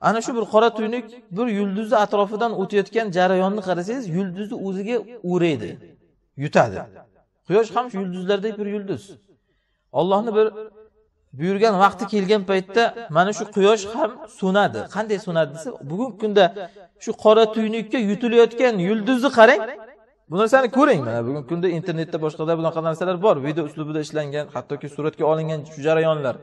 ana shu bir qora tuynuk bir yulduzni atrofidan o'tayotgan jarayonni qarasangiz yulduzni o'ziga o'raydi yutadi quyosh ham shu yulduzlardek bir yulduz ollohni bir buyurgan vaqti kelgan paytda mana shu quyosh ham so'nadi qanday so'nadi desa bugungi kunda shu qora tuynukka yutilayotgan yulduzni qarang bu narsani ko'ring mana bugungi kunda internetda boshqada bunaqa narsalar bor video uslubida ishlangan hattoki suratga olingan jarayonlar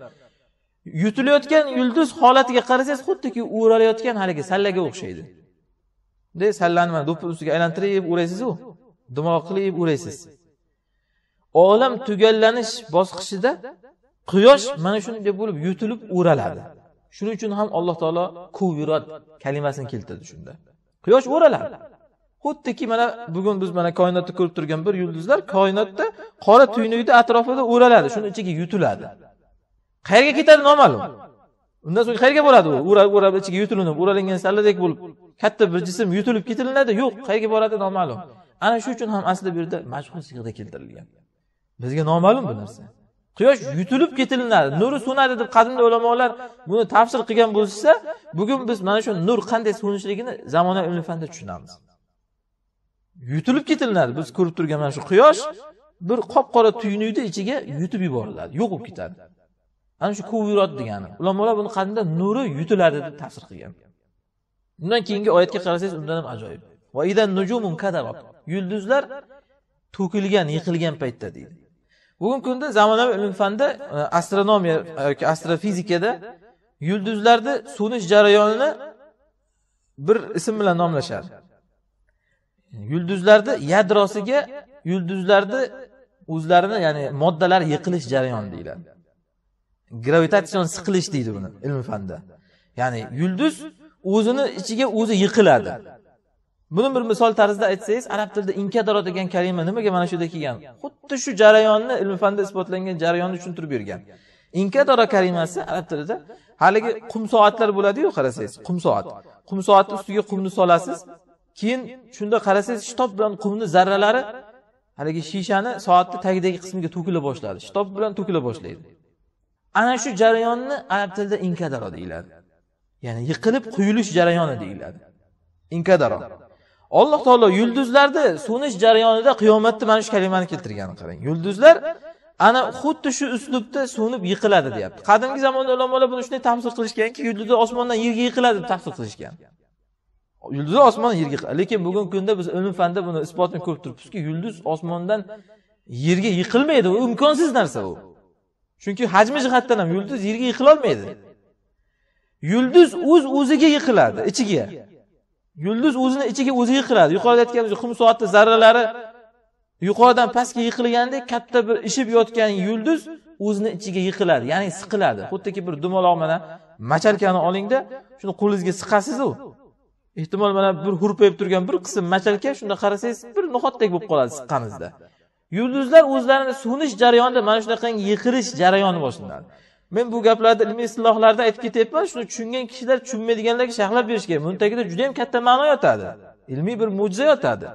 yutilayotgan yulduz holatiga qarasangiz xuddiki o'ralayotgan haligi sallaga o'xshaydi bunday sallani mana do'ppi ustiga aylantirib o'raysizu dimog' qilib o'raysiz olam tugallanish bosqichida quyosh mana shunday bo'lib yutilib o'raladi shuning uchun ham alloh taolo kuvirot kalimasini keltirdi shunda quyosh o'raladi xuddiki mana bugun biz mana koinotda ko'rib turgan bir yulduzlar koinotda qora tuynukni atrofida o'raladi shuni ichiga yutiladi qayerga ketadi noma'lum undan so'ng qayerga boradi u o'rab o'rab ichiga yutilinib o'ralingan salladek bo'lib katta bir jism yutilib ketilinadi yo'q qayerga boradi noma'lum ana shu uchun ham aslida bu yerda majhul sig'da keltirilgan bizga noma'lum bu narsa quyosh yutilib ketilinadi nuri so'nadi deb qadimda ulamolar buni tafsir qilgan bo'lishsa bugun biz mana shu nur qanday so'nishligini zamonaviy ilm fanda tushunamiz yutilib ketilinadi biz ko'rib turgan mana shu quyosh bir qop qora tuynukni ichiga yutib yuboriladi yo'q bo'lib ketadi ana shu kuvirot degani ulamolar buni qanday nuri yutiladi deb tafsir qilgan undan keyingi oyatga qarasangiz undan ham ajoyib yulduzlar to'kilgan yiqilgan paytda deydi bugungi kunda zamonaviy ilm fanda e, astronomiya yoki astrofizikada yulduzlarni so'nish jarayonini bir ism bilan nomlashadi yulduzlarni yadrosiga yulduzlarni o'zlarini ya'ni moddalar yiqilish jarayoni deyiladi gravitatsion siqilish deydi buni ilm fanda ya'ni yulduz o'zini ichiga o'zi yiqiladi buni bir misol tarzida aytsangiz arab tilida inkadaro degan kalima nimaga mana shu yerda kelgan xuddi shu jarayonni ilm fanda isbotlangan jarayonni tushuntirib bergan inkadoro kalimasi arab tilida haligi qum soatlar bo'ladiyu qarasangiz qum soat qum soatni ustiga qumni solasiz keyin shunda qarasangiz shitob bilan qumni zarralari haligi shishani soatni tagidagi qismiga to'kila boshladi shitob bilan to'kila boshlaydi ana shu jarayonni arab tilida inkadaro deyiladi ya'ni yiqilib quyilish jarayoni deyiladi inkadaro alloh taolo yulduzlarni so'nish jarayonida qiyomatni mana shu kalimani keltirgan qarang yulduzlar ana xuddi shu uslubda so'nib yiqiladi deyapti qadimgi zamonda ulamolar buni shunday tafsir qilishganki yulduzlar osmondan yerga yiqiladi deb tafsir qilishgan yulduz osmon yerga lekin bugungi kunda biz ilm fanda buni isbotini ko'rib turibmizki yulduz osmondan yerga yiqilmaydi u imkonsiz narsa u chunki hajmi jihatdan ham yulduz yerga yiqilolmaydi yulduz o'z o'ziga yiqiladi ichiga yulduz o'zini ichiga o'zi yiqiladi yuqorida aytganimizdek qum soatni zarralari yuqoridan pastga yiqilgandek katta bir ishib yotgan yulduz o'zini ichiga yiqiladi ya'ni siqiladi xuddiki bir dumaloq mana macharkani olingda shuni qo'lingizga siqasizu ehtimol mana bir hurpayib turgan bir qism machalka shunda qarasangiz bir no'xatdek bo'lib qoladi siqqanizda yulduzlar o'zlarini so'nish jarayonida mana shunaqangi yiqilish jarayoni boshlanadi men bu gaplarni ilmiy istilohlarda aytib ketyapman shuni tushungan kishilar tushunmaydiganlarga sharhlab berish kerak buni tagida juda yam katta ma'no yotadi ilmiy bir mo'jiza yotadi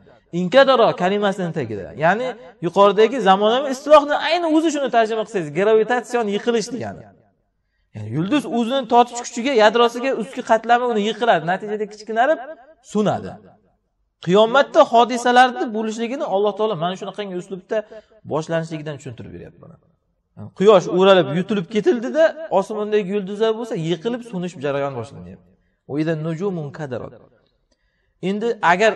inkadaro kalimasini tagida ya'ni yuqoridagi zamonaviy istilohni ayni o'zi shuni tarjima qilsangiz gravitatsion yiqilish degani ya'ni yulduz o'zini tortish kuchiga yadrosiga ustki qatlami uni yiqiladi natijada kichkinarib so'nadi qiyomatda hodisalarni bo'lishligini alloh taolo mana shunaqangi uslubda boshlanishligidan tushuntirib beryapti mana quyosh o'ralib yutilib ketildida osmondagi yulduzlar bo'lsa yiqilib so'nish jarayoni boshlanyapti endi agar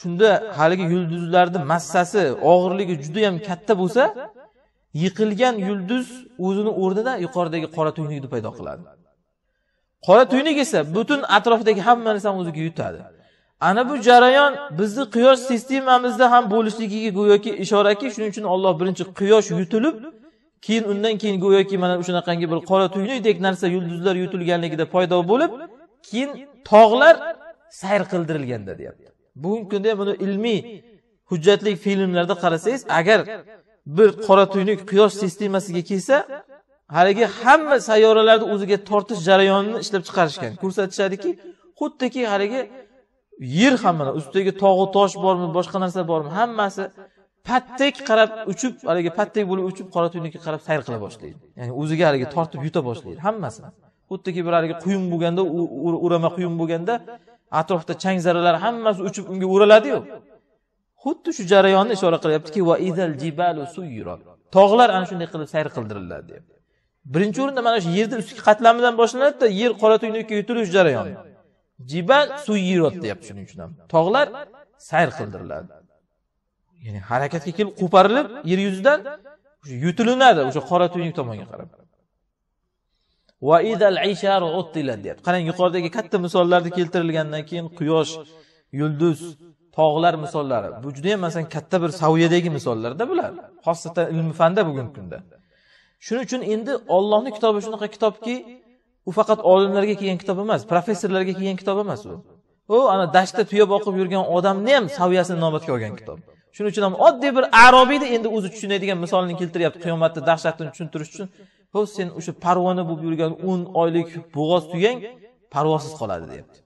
shunda haligi yulduzlarni massasi og'irligi judayam katta bo'lsa yiqilgan yulduz o'zini o'rnida yuqoridagi qora tuynukni paydo qiladi qora tuynuk esa butun atrofdagi hamma narsani o'ziga yutadi ana bu jarayon bizni quyosh sistemamizda ham bo'lishligiga go'yoki ishoraki shuning uchun olloh birinchi quyosh yutilib keyin undan keyin go'yoki mana shunaqangi bir qora tuynukdek narsa yulduzlar yutilganligida paydo bo'lib keyin tog'lar sayr qildirilganda deyapti bugungi kunda buni ilmiy hujjatli filmlarda qarasangiz agar bir qora tuynuk quyosh sistemasiga kelsa haligi hamma sayyoralarni o'ziga tortish jarayonini ishlab chiqarishgan ko'rsatishadiki xuddiki haligi yer hamma ustidagi tog'u tosh bormi boshqa narsa bormi hammasi patdek qarab uchib haligi patdek bo'lib uchib qora tuynukka qarab sayr qila boshlaydi ya'ni o'ziga haligi tortib yuta boshlaydi hammasini xuddiki bir haligi quyun bo'lganda o'rama quyun bo'lganda atrofda chang zarralari hammasi uchib unga o'raladiyu xuddi shu jarayonni ishora qilyaptiki va izal jibalu tog'lar ana shunday qilib sayr qildiriladi deyapti birinchi o'rinda mana shu yerni ustki qatlamidan boshlanadida yer qora tuynukka yutilish jarayoni jibal suyirot deyapti shuning uchun ham tog'lar sayr qildiriladi ya'ni harakatga kelib qo'parilib yer yuzidan yutilinadi o'sha qora tuynuk tomonga qarab deyapti qarang yuqoridagi katta misollarni keltirilgandan keyin quyosh yulduz tog'lar misollari bu juda yam masalan katta bir saviyadagi misollarda bular xosatan ilmi fanda bugungi kunda shuning uchun endi ollohni kitobi shunaqa kitobki u faqat olimlarga kelgan kitob emas professorlarga kelgan kitob emas u u ana dashtda tuya boqib yurgan odamni ham saviyasini inobatga olgan kitob shuning uchun ham oddiy bir arobiyni endi o'zi tushunadigan misolni keltiryapti qiyomatni dahshatini tushuntirish uchun ho sen o'sha parvona bo'lib yurgan o'n oylik bo'g'oz tuyang parvosiz qoladi deyapti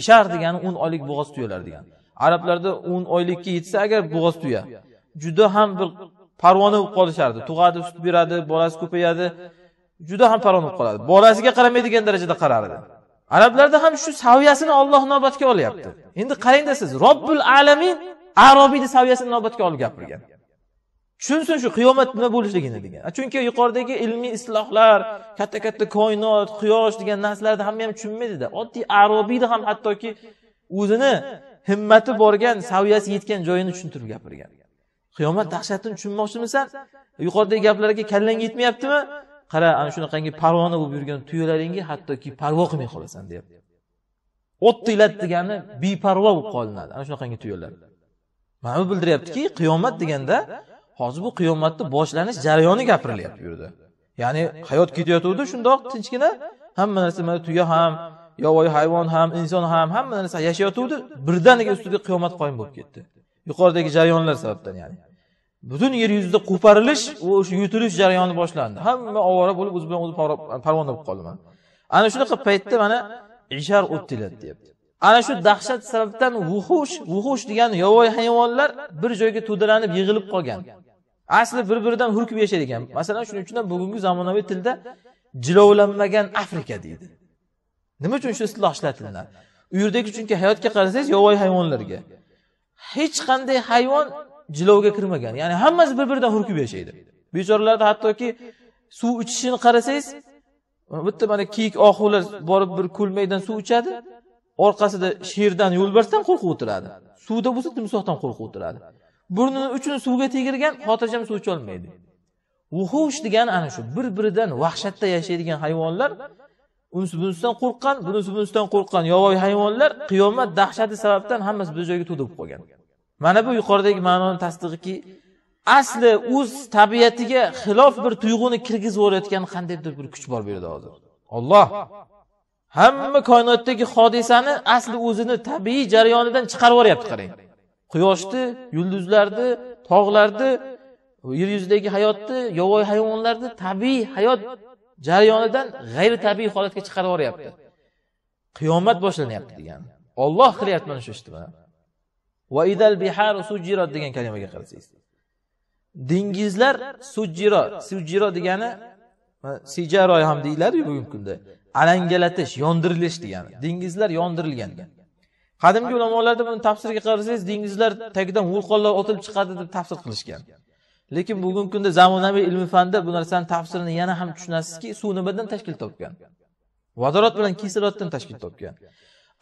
ishar degani o'n oylik bo'g'oz tuyalar degani arablarda o'n oylikka yetsa agar bo'g'oz tuya juda ham bir parvona bo'lib qolishardi tug'adi sut beradi bolasi ko'payadi juda ham parvona bo'lib qoladi bolasiga qaramaydigan darajada qarardi arablarda ham shu saviyasini olloh inobatga olyapti endi qarangda siz robbil alamin arobiyni saviyasini inobatga olib gapirgan tushunsin shu qiyomat nima bo'lishligini degan chunki yuqoridagi ilmiy islohlar katta katta koinot quyosh degan narsalarni hamma ham tushunmaydida oddiy arobiyni ham hattoki o'zini himmati borgan saviyasi yetgan joyini tushuntirib gapirgan qiyomat dahshatini tushunmoqchimisan yuqoridagi gaplarga kallang yetmayaptimi qara ana shunaqangi parvona bo'lib yurgan tuyalaringga hattoki parvo qilmay qolasan deyapti o'ttilat degani beparvo bo'lib qolinadi ana shunaqangi tuyalar mana bu bildiryaptiki qiyomat deganda hozir bu qiyomatni boshlanish jarayoni gapirilyapti bu yerda ya'ni hayot ketayotgandi shundoq tinchgina hamma narsa mana tuya ham yovvoyi hayvon ham inson ham hamma narsa yashayotgandi birdaniga ustiga qiyomat qoyim bo'lib ketdi yuqoridagi jarayonlar sababdan ya'ni butun yer yuzida qo'parilish va o'sha yutilish jarayoni boshlandi hamma ovora bo'lib o'zi bilan o'zi parvona bo'lib qoldi mana ana shunaqa paytda mana ishar o'tdilar deyapti ana shu dahshat sababdan vuhush vuhush degani yovvoyi hayvonlar bir joyga to'dalanib yig'ilib qolgan asli bir biridan hurkib yashar masalan shuning uchun ham bugungi zamonaviy tilda jilovlanmagan afrika deydi nima uchun shu istiloh ishlatilinadi u yerdagi chunki hayotga qarasangiz yovvoyi hayvonlarga hech qanday hayvon jilovga kirmagan ya'ni hammasi bir biridan hurkib yashaydi bechoralarda hattoki suv ichishini qarasangiz bitta mana kiyik ohular borib bir maydan suv ichadi orqasida sherdan yo'lbarsdan qo'rqib o'tiradi suvda bo'lsa timsohdan qo'rqib o'tiradi burnini uchini suvga tegirgan xotirjam suv icholmaydi vuhush degani ana shu bir biridan vahshatda yashaydigan hayvonlar unisi bunisidan qo'rqqan bunisi bunisidan qo'rqqan yovvoyi hayvonlar qiyomat dahshati sababdan hammasi bir joyga to'dib qolgan mana bu yuqoridagi ma'noni tasdig'iki asli o'z tabiatiga xilof bir tuyg'uni kirgizib yuborayotgan qandaydir bir kuch bor bu yerda hozir olloh hamma koinotdagi hodisani asli o'zini tabiiy jarayonidan chiqarib yuboryapti qarang quyoshni yulduzlarni tog'larni yer yuzidagi hayotni yovvoyi hayvonlarni tabiiy hayot jarayonidan g'ayri tabiiy holatga chiqarib yuboryapti qiyomat boshlanyapti degani olloh qilyapti mana shu ishni mana va idal biharu degan kalimaga qarasangiz dengizlar sujiro sujiro degani sijaro ham deyiladiyu bugungi kunda alangalatish yondirilish degani dengizlar yondirilgan qadimgi ulamolarda buni tafsiriga qarasangiz dengizlar tagidan vulqonlar otilib chiqadi deb tafsir qilishgan lekin bugungi kunda zamonaviy ilmi fanda bu narsani tafsirini yana ham tushunasizki suv nimadan tashkil topgan vodorod bilan kisloroddan tashkil topgan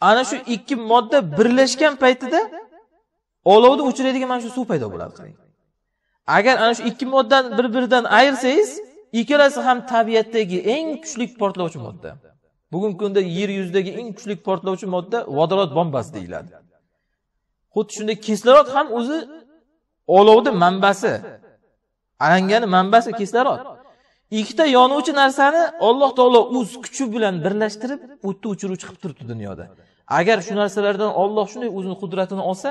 ana shu ikki modda birlashgan paytida olovni o'chiradigan mana shu suv paydo bo'ladi qarang agar ana shu ikki moddani bir biridan ayirsangiz ikkalasi ham tabiatdagi eng kuchli portlovchi modda bugungi kunda yer yuzidagi eng kuchli portlovchi modda vodorod bombasi deyiladi xuddi shunday kislorod ham o'zi olovni manbasi alangani manbasi kislorod ikkita yonuvchi narsani alloh taolo o'z kuchi bilan birlashtirib o'tni o'chiruvchi qilib turibdi dunyoda agar shu narsalardan olloh shunday o'zini qudratini olsa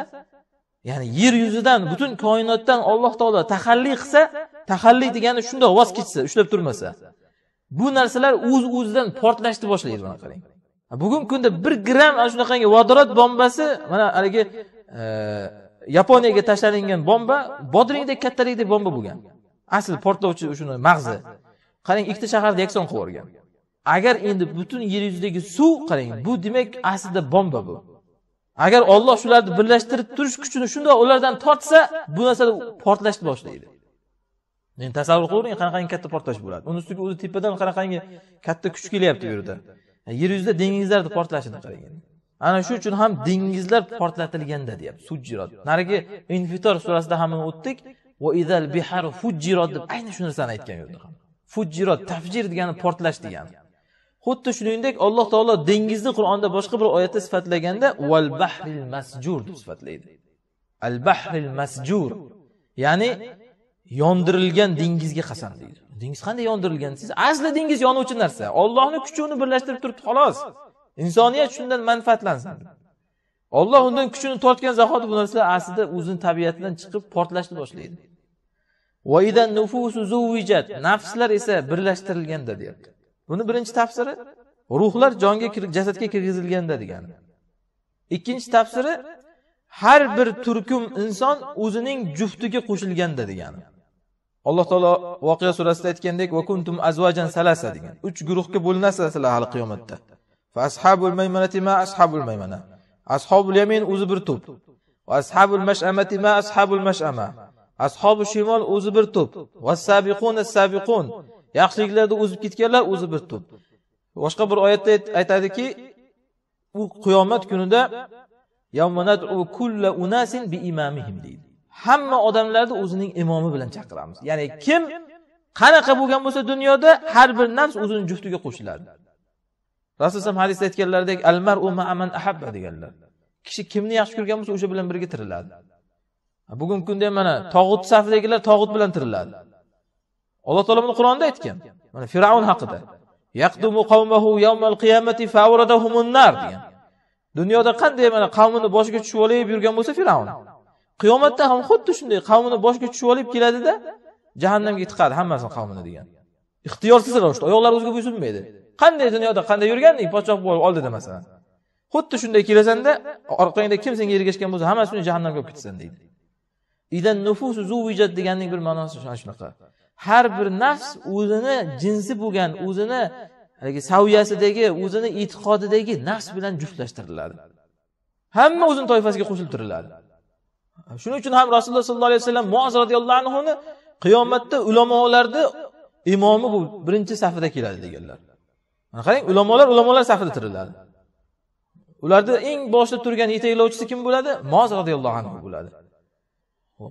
ya'ni yer yuzidan butun koinotdan olloh taolo tahalliy qilsa tahalliy degani shundoq voz kechsa ushlab turmasa bu narsalar o'z uz o'zidan portlashni boshlaydi mana qarang bugungi kunda bir gramm ana shunaqangi vodorod bombasi mana haligi e, yaponiyaga tashlangan bomba bodringdek kattalikdagi bomba bo'lgan asl portlovchi shuni mag'zi qarang ikkita shaharda yakson qilib yuborgan agar endi butun yer yuzidagi suv qarang bu demak aslida bomba bu agar olloh shularni birlashtirib turish kuchini shundoq ulardan tortsa bu narsa portlashni boshlaydi endi tasavvur qilavering qanaqangi katta portlash bo'ladi uni ustiga o'zi tepadan qanaqangi katta kuch kelyapti u yerda yer yuzida dengizlarni portlashini qarang ana shu uchun ham dengizlar portlatilganda deyapti suv narigi infitor surasida ham o'tdik vaidal bihar fujjirot deb aynan shu narsani aytgan u yerda ham fujjirot tafjir degani portlash degani xuddi shuningdek alloh taolo dengizni qur'onda boshqa bir oyatda sifatlaganda val bahril masjur deb sifatlaydi al bahril masjur ya'ni yondirilgan dengizga qasam deydi dengiz qanday yondirilgan desangiz asli dengiz yonuvchi narsa ollohni kuchi uni birlashtirib turibdi xolos insoniyat shundan manfaatlansin olloh undan kuchini tortgan zahoti bu narsa aslida o'zini tabiatidan chiqib portlashni boshlaydi nafslar esa birlashtirilganda deyapti buni birinchi tafsiri ruhlar jonga jasadga kirgizilganda degani ikkinchi tafsiri har bir turkum inson o'zining juftiga qo'shilganda degani alloh taolo voqea surasida aytgandek vakuntum azvajan salasa degan uch guruhga bo'linasiz sizlar hali qiyomatda ashabul maymanati ma ashabul maymana ashobul yamin o'zi bir to'p ashabul mashamati ma ashabul mashama ashobi shimol o'zi bir to'p sabiqun yaxshiliklarda o'zib ketganlar o'zi bir to'p boshqa bir oyatda aytadiki u qiyomat kunida deydi hamma odamlarni o'zining imomi bilan chaqiramiz ya'ni kim qanaqa bo'lgan bo'lsa dunyoda har bir nafs o'zini juftiga qo'shiladi rasululloh hadisda aytganlaridek almar ahabba deganlar kishi kimni yaxshi ko'rgan bo'lsa o'sha bilan birga tiriladi bugungi kunda ham mana tog'ut safidagilar tog'ut bilan tiriladi alloh taolo buni qur'onda aytgan mana fir'avn haqida yawmal qiyamati degan dunyoda qanday mana qavmini boshiga tushib olib yurgan bo'lsa fir'avn qiyomatda ham xuddi shunday qavmini boshiga tushib olib keladida jahannamga tiqadi hammasini qavmini degan ixtiyorsiz ravishda oyoqlari o'ziga bo'ysunmaydi qanday dunyoda qanday yurganding podshoh bo'lib oldida masalan xuddi shunday kelasanda orqangda kim senga ergashgan bo'lsa hammasini jahannamga olib ketasan deydi idan nufus zuvijat deganning bir ma'nosi ana shunaqa har bir nafs o'zini jinsi bo'lgan o'zini haligi saviyasidagi o'zini e'tiqodidagi nafs bilan juftlashtiriladi hamma o'zini toifasiga qo'shilib turiladi shuning uchun ham rasululloh sollallohu alayhi vasallam muoz roziyallohu anhuni qiyomatda ulamolarni imomi bu birinchi safida keladi deganlar mana qarang ulamolar ulamolar safida turiladi ularni eng boshida turgan yetaklovchisi kim bo'ladi moz roziyallohu anhu bo'ladi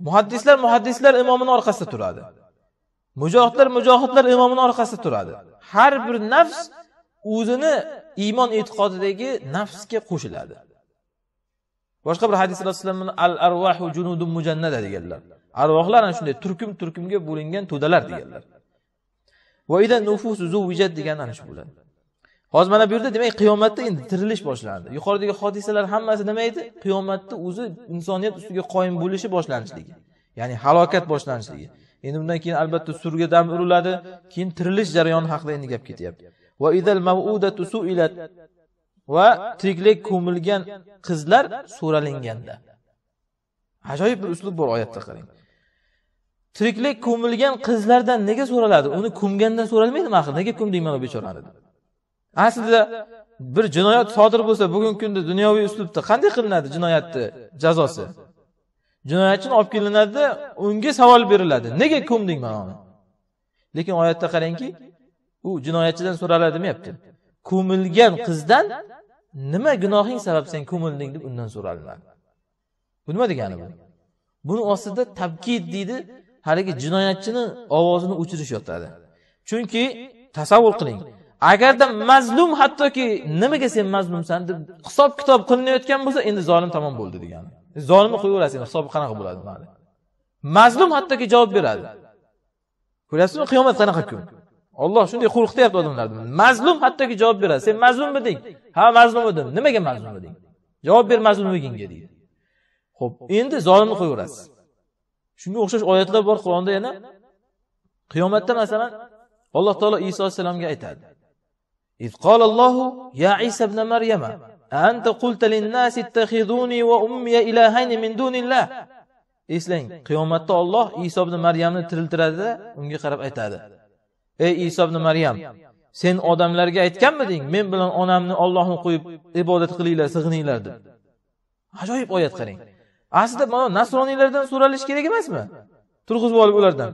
muhaddislar muhaddislar imomini orqasida turadi mujohidlar mujohidlar imomini orqasida turadi har bir nafs o'zini iymon e'tiqodidagi nafsga qo'shiladi boshqa bir hadis rasululloh al mujannada deganlar arvohlar ana shunday turkum turkumga bo'lingan to'dalar deganlar degan ana shu bo'ladi hozir mana bu yerda demak qiyomatda endi tirilish boshlandi yuqoridagi hodisalar hammasi nima edi qiyomatni o'zi insoniyat ustiga qoyim bo'lishi boshlanishligi ya'ni halokat boshlanishligi endi undan keyin albatta surga dam uriladi keyin tirilish jarayoni haqida endi gap ketyapti va idal suilat va tiriklik ko'milgan qizlar so'ralinganda ajoyib bir uslub bor oyatda qarang tiriklik ko'milgan qizlardan nega so'raladi uni ko'mgandan so'ralmaydi axir nega ko'mding mana bu bechorani deb aslida bir jinoyat sodir bo'lsa bugungi kunda dunyoviy uslubda qanday qilinadi jinoyatni jazosi jinoyatchini olib kelinadida unga savol beriladi nega ko'mding mana uni lekin oyatda qarangki u jinoyatchidan so'raladi demayapti ko'milgan qizdan nima gunohing sabab sen ko'milding deb undan so'ralinadi bu nima degani bu buni ostida tabkid deydi haligi jinoyatchini ovozini o'chirish yotadi chunki tasavvur qiling agarda mazlum hattoki nimaga sen mazlumsan deb hisob kitob qilinayotgan bo'lsa endi zolim tamom bo'ldi degani zolimni qo'yaverasiz endi hisobi qanaqa bo'ladi mana mazlum hattoki javob beradi ko'ryapsizmi qiyomat qanaqa kun olloh shunday qo'rqityapti odamlarni mazlum hattoki javob beradi sen mazlummiding ha mazlum edim nimaga mazlum eding javob ber mazlumligingga deydi ho'p endi zolimni qo'yaverasiz shunga o'xshash oyatlar bor qur'onda yana qiyomatda masalan alloh taolo iso alayhissalomga aytadi إذ قال الله يا عيسى ابن مريم أأنت قلت للناس اتخذوني وأمي إلهين من دون الله eslang qiyomatda olloh iso ibn maryamni tiriltiradida unga qarab aytadi ey iso ibn maryam sen odamlarga aytganmiding men bilan onamni ollohni qo'yib ibodat qilinglar sig'ininglar deb ajoyib oyat qarang aslida mana nasroniylardan so'ralish kerak emasmi turg'izib olib ulardan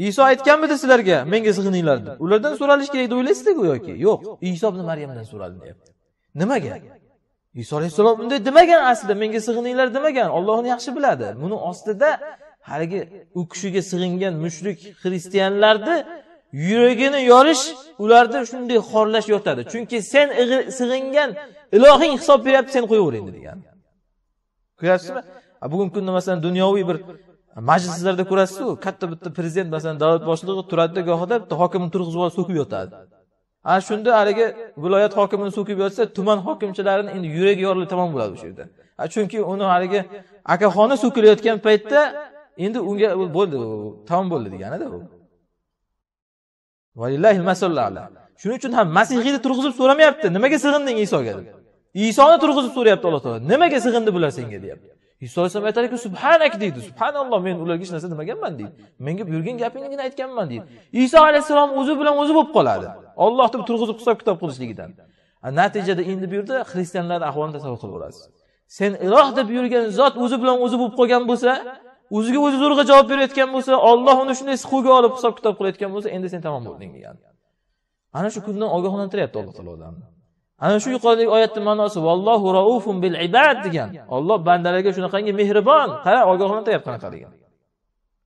iso aytganmidi sizlarga menga sig'ininglar deb ulardan so'ralish kerak deb o'ylaysizlar go'yoki yo'q iso ibn maryamdan deyapti nimaga iso alayhissalom bunday demagan aslida menga sig'ininglar demagan ollohni yaxshi biladi buni ostida haligi u kishiga sig'ingan mushrik xristianlarni yuragini yorish ularni shunday xorlash yotadi chunki sen sig'ingan ilohing hisob beryapti sen qo'yavering degan ko'ryapsizmi bugungi kunda masalan dunyoviy bir majlislarda ko'rasizku katta bitta prezident masalan davlat boshlig'i turadida gohida bitta hokimni turg'izib olib so'kib yotadi ana shunda haligi viloyat hokimini so'kib yotsa tuman hokimchilarini endi yuragi yorilib tamom bo'ladi o'sha yerda chunki uni haligi akaxoni so'kilayotgan paytda endi unga bo'ldi tamom bo'ldi deganida u shuning uchun ham masihiyni turg'izib so'ramayapti nimaga sig'inding isoga deb isoni turg'izib so'rayapti alloh taolo nimaga sig'indi bular senga deyapti iso alayhissalom aytadiki subhanak deydi subhanalloh men ularga hech narsa demaganman deydi menga buyurgan gapingnigina aytganman deydi iso alayhissalom o'zi bilan o'zi bo'lib qoladi olloh deb turg'izib hisob kitob qilishligidan natijada endi bu yerda xristianlarni ahvolini tasavvur qilib olasiz sen iloh deb buyurgan zot o'zi bilan o'zi bo'lib qolgan bo'lsa o'ziga o'zi zo'rg'a javob berayotgan bo'lsa olloh uni shunday siquvga olib hisob kitob qilayotgan bo'lsa endi sen tamom bo'lding degani ana shu kundan ogohlantiryapti alloh taolo odamni ana shu yuqoridagi oyatni ma'nosi vallohu raufun bil ibad degan olloh bandalarga shunaqangi mehribon qara ogohlantiryapti qanaqa degan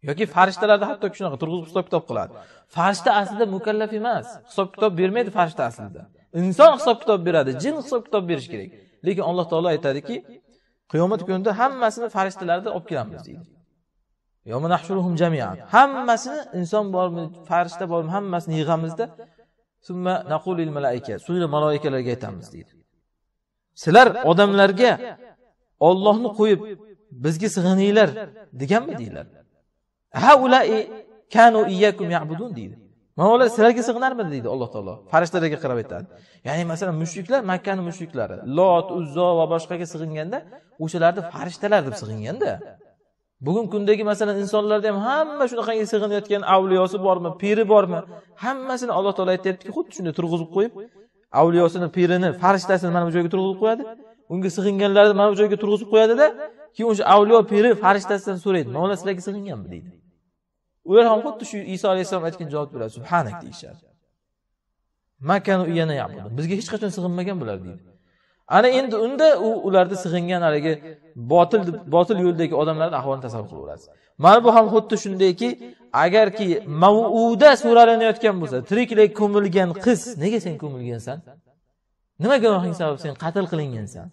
yoki farishtalarni hatto shunaqa turg'izib hisob kitob qiladi farishta aslida mukallaf emas hisob kitob bermaydi farishta aslida inson hisob kitob beradi jin hisob kitob berishi kerak lekin alloh taolo aytadiki qiyomat kunida hammasini farishtalarda olib kelamiz deydi hammasini inson bormi farishta bormi hammasini yig'amizda malaika so'ngra maloikalarga aytamiz deydi sizlar odamlarga ollohni qo'yib bizga sig'ininglar deganmi deydilar ha ulai kanu iyyakum yabudun deydi mana ular sizlarga sig'inarmidi deydi alloh taolo farishtalarga qarab aytadi ya'ni masalan mushriklar makkani mushriklari lot uzzo va boshqaga sig'inganda o'shalarni farishtalar deb sig'inganda bugungi kundagi masalan insonlarda ham hamma shunaqangi sig'inayotgan avliyosi bormi piri bormi hammasini alloh taolo aytyaptiki xuddi shunday turg'izib qo'yib avliyosini pirini farishtasini mana bu joyga turg'izib qo'yadi unga sig'inganlarni mana bu joyga turg'izib qo'yadida keyin o'sha avliyo piri farishtasidan so'raydi mana sizlarga sig'inganmi deydi ular ham xuddi shu iso alayhissalom aytgan javob beradi subhanak deyishadi bizga hech qachon sig'inmagan bular deydi ana endi unda u ularni sig'ingan haligi botil botil yo'ldagi odamlarni ahvolini tasavvur qilaverasiz mana bu ham xuddi shundayki agarki mavuda so'ralinayotgan bo'lsa tiriklay ko'milgan qiz nega sen ko'milgansan nima gunohing sabab sen qatl qilingansan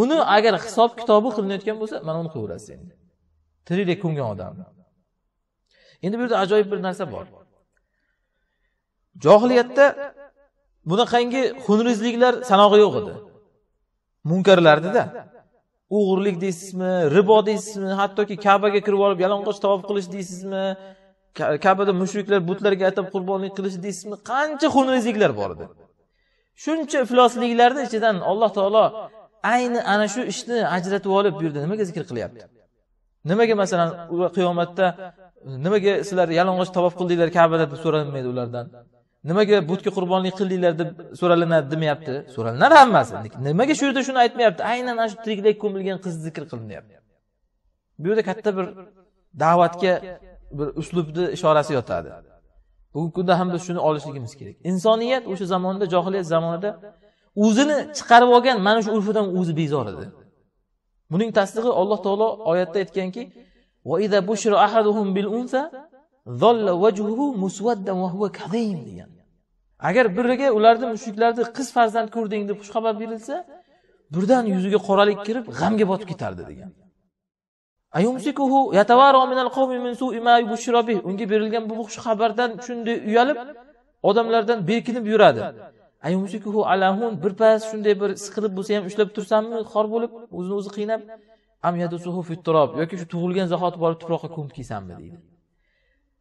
uni agar hisob kitobi qilinayotgan bo'lsa mana uni qilaverasiz endi tiriklay ko'mgan odamni endi bu yerda ajoyib bir narsa bor johiliyatda bunaqangi xunrizliklar sanog'i yo'q edi munkarlardida o'g'irlik deysizmi ribo deysizmi hattoki kabaga kirib olib yalang'och tavof qilish deysizmi kabada mushriklar butlarga atab qurbonlik qilish deysizmi qancha xunrezliklar bor edi shuncha iflosliklarni ichidan alloh taolo ayni ana shu ishni ajratib olib bu yerda nimaga zikr qilyapti nimaga masalan qiyomatda nimaga sizlar yalang'och tavof qildinglar kabada deb so'ralmaydi ulardan nimaga butga qurbonlik qildinglar deb so'ralinadi demayapti so'ralinadi hammasi nimaga shu yerda shuni aytmayapti aynan ana shu tiriklay ko'milgan qiz zikr qilinyapti bu yerda katta bir da'vatga bir uslubni ishorasi yotadi bugungi kunda ham biz shuni olishligimiz kerak insoniyat o'sha zamonda johiliyat zamonida o'zini chiqarib olgan mana shu urfidan o'zi bezor edi buning tasdig'i alloh taolo oyatda aytganki degan agar biriga ularni mushuklarni qiz farzand ko'rding deb xushxabar berilsa birdan yuziga qoralik kirib g'amga botib ketardi degan unga berilgan bu xushxabardan shunday uyalib odamlardan berkinib yuradi birpas shunday bir siqilib bo'lsa ham ushlab tursammi xor bo'lib o'zini o'zi qiynab yoki shu tug'ilgan zahoti borib tuproqqa ko'mib kelsammi deydi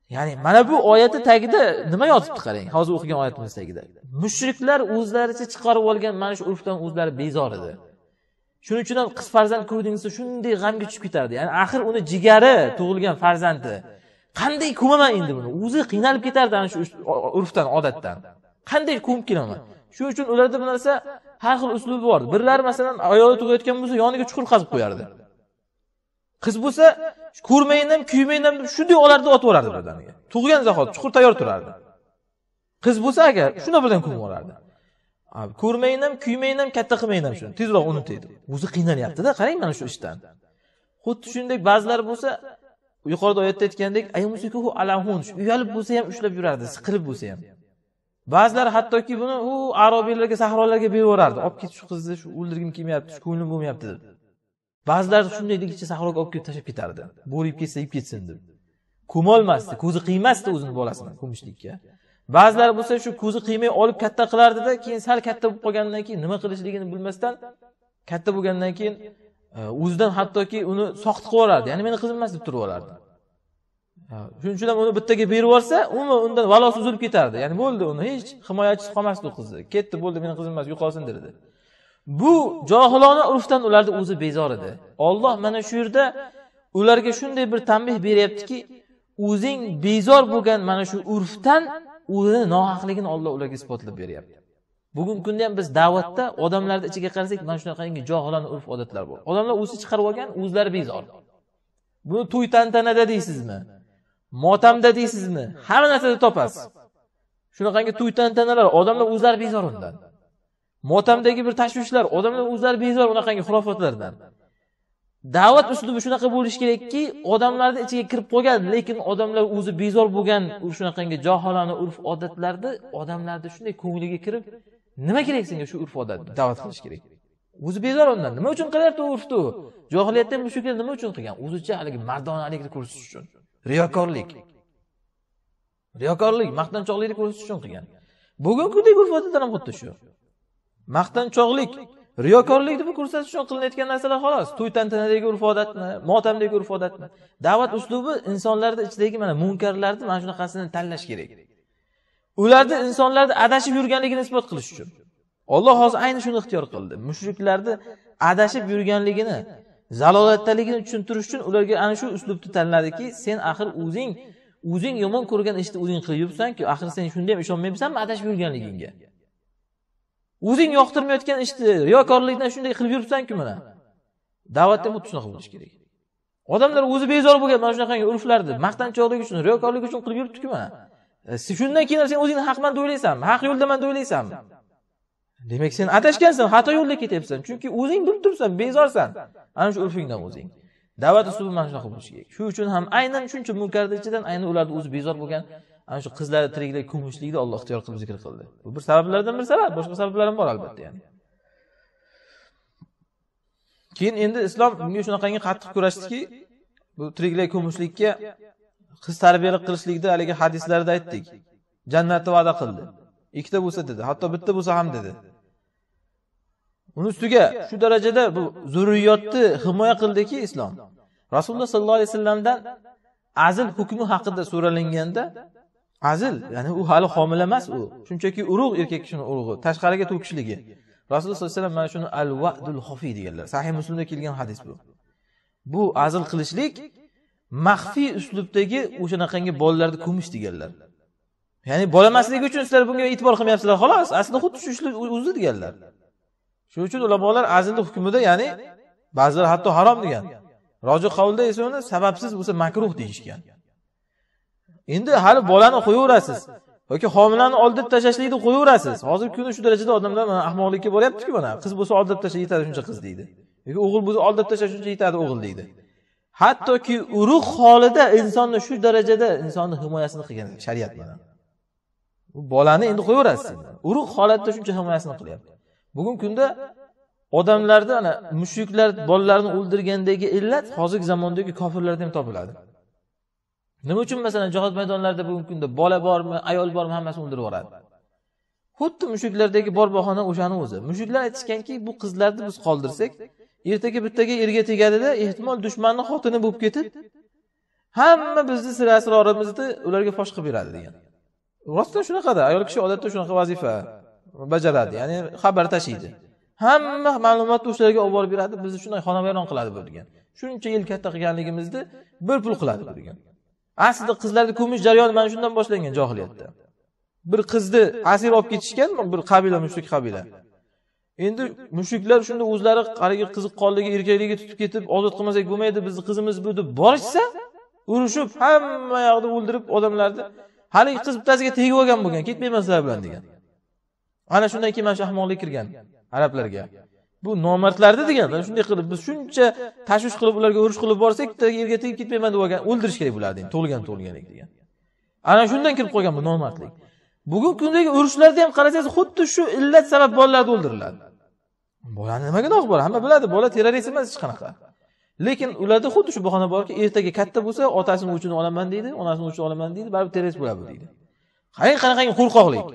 ya'ni mana bu oyatni tagida nima yozibdi qarang hozir o'qigan oyatimiz tagida mushriklar o'zlaricha chiqarib olgan mana shu urfdan o'zlari bezor edi shuning uchun ham qiz farzand ko'rdingizda shunday g'amga tushib ketardi ya'ni axir uni jigari tug'ilgan farzandi qanday ko'maman endi buni o'zi qiynalib ketardi ana shu urfdan odatdan qanday ko'mib kelaman shuning uchun ularda bu narsa har xil uslubi bor birlari masalan ayoli tug'ayotgan bo'lsa yoniga chuqur qazib qo'yardi qiz bo'lsa ko'rmayin ham kuymayin ham deb shunday olardi yuborardi birdaniga tug'gan zahoti chuqur tayyor turardi qiz bo'lsa agar shunda birdan ko'mib yuborardi ko'rmayin ham kuymayin ham katta qilmayin ham shuni tezroq unutaydi o'zi qiynalyaptida qarang mana shu ishdan xuddi shuningdek ba'zilar bo'lsa yuqorida oyatda aytgandek alahun uyalib bo'lsa ham ushlab yurardi siqilib bo'lsa ham ba'zilar hattoki buni u arobiylarga sahrolarga berib yuborardi olib ket shu qizni shu o'ldirgim kelmayapti shu ko'nglim bo'lmayapti deb ba'zilar shunday degicha sahroga olib kelib tashlab ketardi bo'riyib ketsa yeb ketsin deb ko'molmasdi ko'zi qiymasdi o'zini bolasini ko'mishlikka ba'zilar bo'lsa shu ko'zi qiymay olib katta qilardida keyin sal katta bo'lib qolgandan keyin nima qilishligini bilmasdan katta bo'lgandan keyin e, o'zidan hattoki uni soqit qilib yuborardi ya'ni meni qizim emas deb turib olardi shuning uchun ham uni bittaga berib yuborsa umuman undan valosi uzilib ketardi ya'ni bo'ldi uni hech himoyachisi qolmasdi u qizni ketdi bo'ldi meni qizim emas yo'qolsin derdi bu johilona urfdan ularni o'zi bezor edi olloh mana shu yerda ularga shunday bir tanbeh beryaptiki o'zing bezor bo'lgan mana shu urfdan o'zini nohaqligini olloh ularga isbotlab beryapti bugungi kunda ham biz da'vatda odamlarni ichiga qarasak mana shunaqangi johilona urf odatlar bor odamlar o'zi chiqarib olgan o'zlari bezor buni to'y tantanada deysizmi motamda deysizmi har narsada topasiz shunaqangi to'y tantanalar odamlar o'zlari bezor undan motamdagi bir tashvishlar odamlar o'zlari bezor unaqangi xurofatlardan da'vat uslubi shunaqa bo'lishi kerakki odamlarni ichiga kirib qolgan lekin odamlar o'zi bezor bo'lgan shunaqangi johilona urf odatlarni odamlarni shunday ko'ngliga kirib nima kerak senga shu urf odat da'vat qilish kerak o'zi bezor undan nima uchun qilyapti u urfni u johiliyatda shu nima uchun qilgan o'zicha haligi mardonalikni ko'rsatish uchun riyokorlik riyokorlik maqtanchoqlikni ko'rsatish uchun qilgan bugungi kundagi urf odatlar ham xuddi shu maqtanchoqlik riyokorlik deb ko'rsatish uchun qilinayotgan narsalar xolos to'y tantanadagi urf odatmi motamdagi urf odatmi da'vat uslubi insonlarni ichidagi mana munkarlarni mana shunaqasini tanlash kerak ularni insonlarni adashib yurganligini isbot qilish uchun olloh hozir ayni shuni ixtiyor qildi mushriklarni adashib yurganligini zalolatdaligini tushuntirish uchun ularga ana shu uslubni tanladiki sen axir o'zing o'zing yomon ko'rgan ishni o'zing qilib yuribsanku axir sen shunda ham ishonmayapsanmi adashib yurganligingga o'zing yoqtirmayotgan ishni riyokorlikdan shunday qilib yuribsanku mana da'vatda ham xuddi shunaqa bo'lishi kerak odamlar o'zi bezor bo'lgan mana shunaqangi urflarni maqtanchoqlik uchun riyokorlik uchun qilib yuribdiku mana e, shundan keyin sen o'zingni haqman deb o'ylaysanmi haq yo'ldaman deb o'ylaysanmi demak sen adashgansan xato yo'lda ketyapsan chunki o'zing bilib turibsan bezorsan ana shu urfingdan o'zing da'vat uslubi mana shunaqa bo'lishi kerak shu uchun ham aynan shuncha munkarni ichidan aynan ularni o'zi bezor bo'lgan ana shu qizlari tiriklik ko'mishlikni olloh ixtiyor qilib zikr qildi bu bir sabablardan bir sabab boshqa sabablar ham bor albatta ya'ni keyin endi islom bunga shunaqangi qattiq kurashdiki bu tiriklay ko'mishlikka qiz tarbiyalik qilishlikda haligi hadislarda aytdik jannatni va'da qildi ikkita bo'lsa dedi hatto bitta bo'lsa ham dedi uni ustiga shu darajada bu zurriyotni himoya qildiki islom rasululloh sollallohu alayhi vasallamdan azl hukmi haqida so'ralinganda azl ya'ni u hali homila emas u shunchaki urug' erkak kishini urug'i tashqariga to'kishligi rasululloh sallallohu alayhi vasallam mana shuni al vadul hofiy deganlar sahih muslimda kelgan hadis bu bu azl qilishlik maxfiy uslubdagi o'shanaqangi bolalarni ko'mish deganlar ya'ni bo'lamasligi uchun sizlar bunga e'tibor qilmayapsizlar xolos aslida xuddi shu ishni o'zi deganlar shuning uchun ulamolar azilni hukmida ya'ni ba'zilar hatto harom degan roji qavlda esa uni sababsiz bo'lsa makruh deyishgan endi hali bolani qo'yaverasiz yoki homilani oldirib tashlashlikni qo'yaverasiz hozirgi kunda shu darajada odamlar mana ahmoqlikka boryaptiku mana qiz bo'lsa oldirib tashla yetadi shuncha qiz deydi yoki o'g'il bo'lsa oldirib tashla shuncha yetadi o'g'il deydi hattoki urug' holida insonni shu darajada insonni himoyasini qilgan shariat mana bolani endi qo'yaverasiz urug' holatda shuncha himoyasini qilyapti bugungi kunda odamlarda ana mushriklar bolalarini o'ldirgandagi illat hozirgi zamondagi kofirlarda ham topiladi nima uchun masalan jihod maydonlarida bugungi kunda bola bormi ayol bormi hammasini o'ldirib yuboradi xuddi mushuklardagi bor bahona o'shani o'zi mushuklar aytishganki bu qizlarni biz qoldirsak ertaga bittaga erga tegadida ehtimol dushmanni xotini bo'lib ketib hamma bizni sir asrorimizni ularga fosh qilib beradi degan rostdan shunaqada ayol kishi odatda shunaqa vazifa bajaradi ya'ni xabar tashiydi hamma ma'lumotni o'shalarga olib borib beradi bizni shunday xonavayron qiladi bu degan shuncha yil katta qilganligimizni bir pul qiladi bu degan aslida qizlarni ko'mish jarayoni mana shundan boshlangan johiliyatda bir qizni asir olib ketishgan bir qabila mushrik qabila endi mushuklar shunda o'zlari haligi qiziqqonligi erkakligi tutib ketib ozod qilmasak bo'lmaydi bizni qizimiz bu deb borishsa urushib hamma yoqni o'ldirib odamlarni haligi qiz bittasiga tegib olgan bo'lgan ketmayman sizlar bilan degan ana shundan keyin mana shu ahmoqlik kirgan arablarga bu nomardlarda deganda shunday qilib biz shuncha tashvish qilib ularga urush qilib borsak bitta yerga tegib ketmayman deb olgan o'ldirish kerak bularni tug'ilgan tug'ilganek degan ana shundan kirib qolgan bu nomardlik bugungi kundagi urushlarda ham qarasangiz xuddi shu illat sabab bolalarni o'ldiriladi bolani nima gunohi bor hamma biladi bola terrorist emas hech qanaqa lekin ularda xuddi shu bahona borki ertaga katta bo'lsa otasini uchun olaman deydi onasini uchun olaman deydi baribir terrorist bo'ladi deydi qarang qanaqangi qo'rqoqlik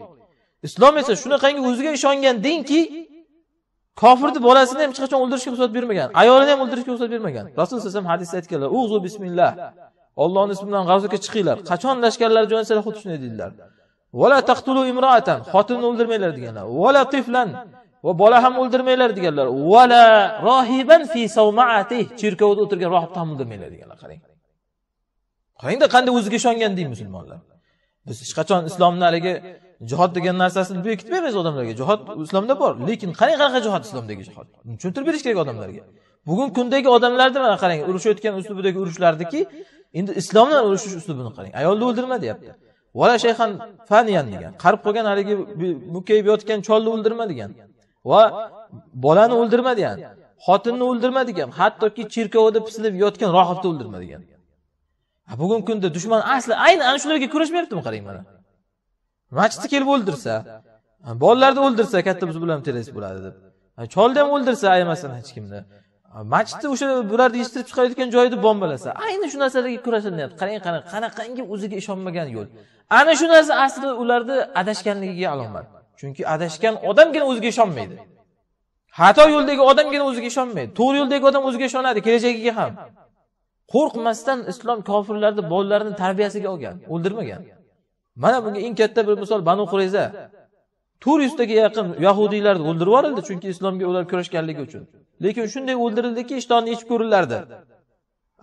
islom esa shunaqangi o'ziga ishongan dinki kofirni bolasini ham hech qachon o'ldirishga ruxsat bermagan ayolini ham o'ldirishga ruxsat bermagan rasul vasallam hadisda aytganlar uzu bismillah ollohni ismi bilan g'azoga chiqinglar qachon lashkarlar jo'natsalar xuddi shunday dedilar vala taqtulu imroatan xotinni o'ldirmanglar deganlar vala tiflan va bola ham o'ldirmanglar deganlar vala rohiban fi savmaati cherkovda o'tirgan rohibni ham o'ldirmanglar deganlar qarang qarangda qanday o'ziga ishongan deng musulmonlar biz hech qachon islomni haligi jihod degan narsasini bekitib bermaysiz odamlarga jihod islomda bor lekin qarang qanaqa jihod islomdagi jihod tushuntirib berish kerak odamlarga bugun kundagi odamlarni mana qarang urushayotgan uslubidagi urushlardiki endi islom bilan urushish uslubini qarang ayolni o'ldirma deyapti vala shayxan faniyan degan qarib qolgan haligi mukkayib yotgan cholni o'ldirma degan va bolani o'ldirma degan xotinni o'ldirma degan hattoki cherkovida pisilib yotgan rohibni o'ldirma degan bugungi kunda dushman asli ayni ana shularga kurashmayaptimi qarang mana machitni kelib o'ldirsa bolalarni o'ldirsa katta biz bilan terrorist bo'ladi deb cholni ham o'ldirsa ayamasin hech kimni machitni o'sha bularni yetishtirib chiqarayotgan joyini bombalasa ayni shu narsalarga kurashilyapti qarang qarang qanaqangi o'ziga ishonmagan yo'l ana shu narsa aslida ularni adashganligiga alomat chunki adashgan odamgina o'ziga ishonmaydi xato yo'ldagi odamgina o'ziga ishonmaydi to'g'ri yo'ldagi odam o'ziga ishonadi kelajagiga ham qo'rqmasdan islom kofirlarni bolalarini tarbiyasiga olgan o'ldirmagan mana bunga eng katta bir misol banu qurayza to'rt yuztaga yaqin yahudiylar o'ldirib yuborildi chunki islomga ular kurashganligi uchun lekin shunday o'ldirildiki ishtonni ichib ko'rilardi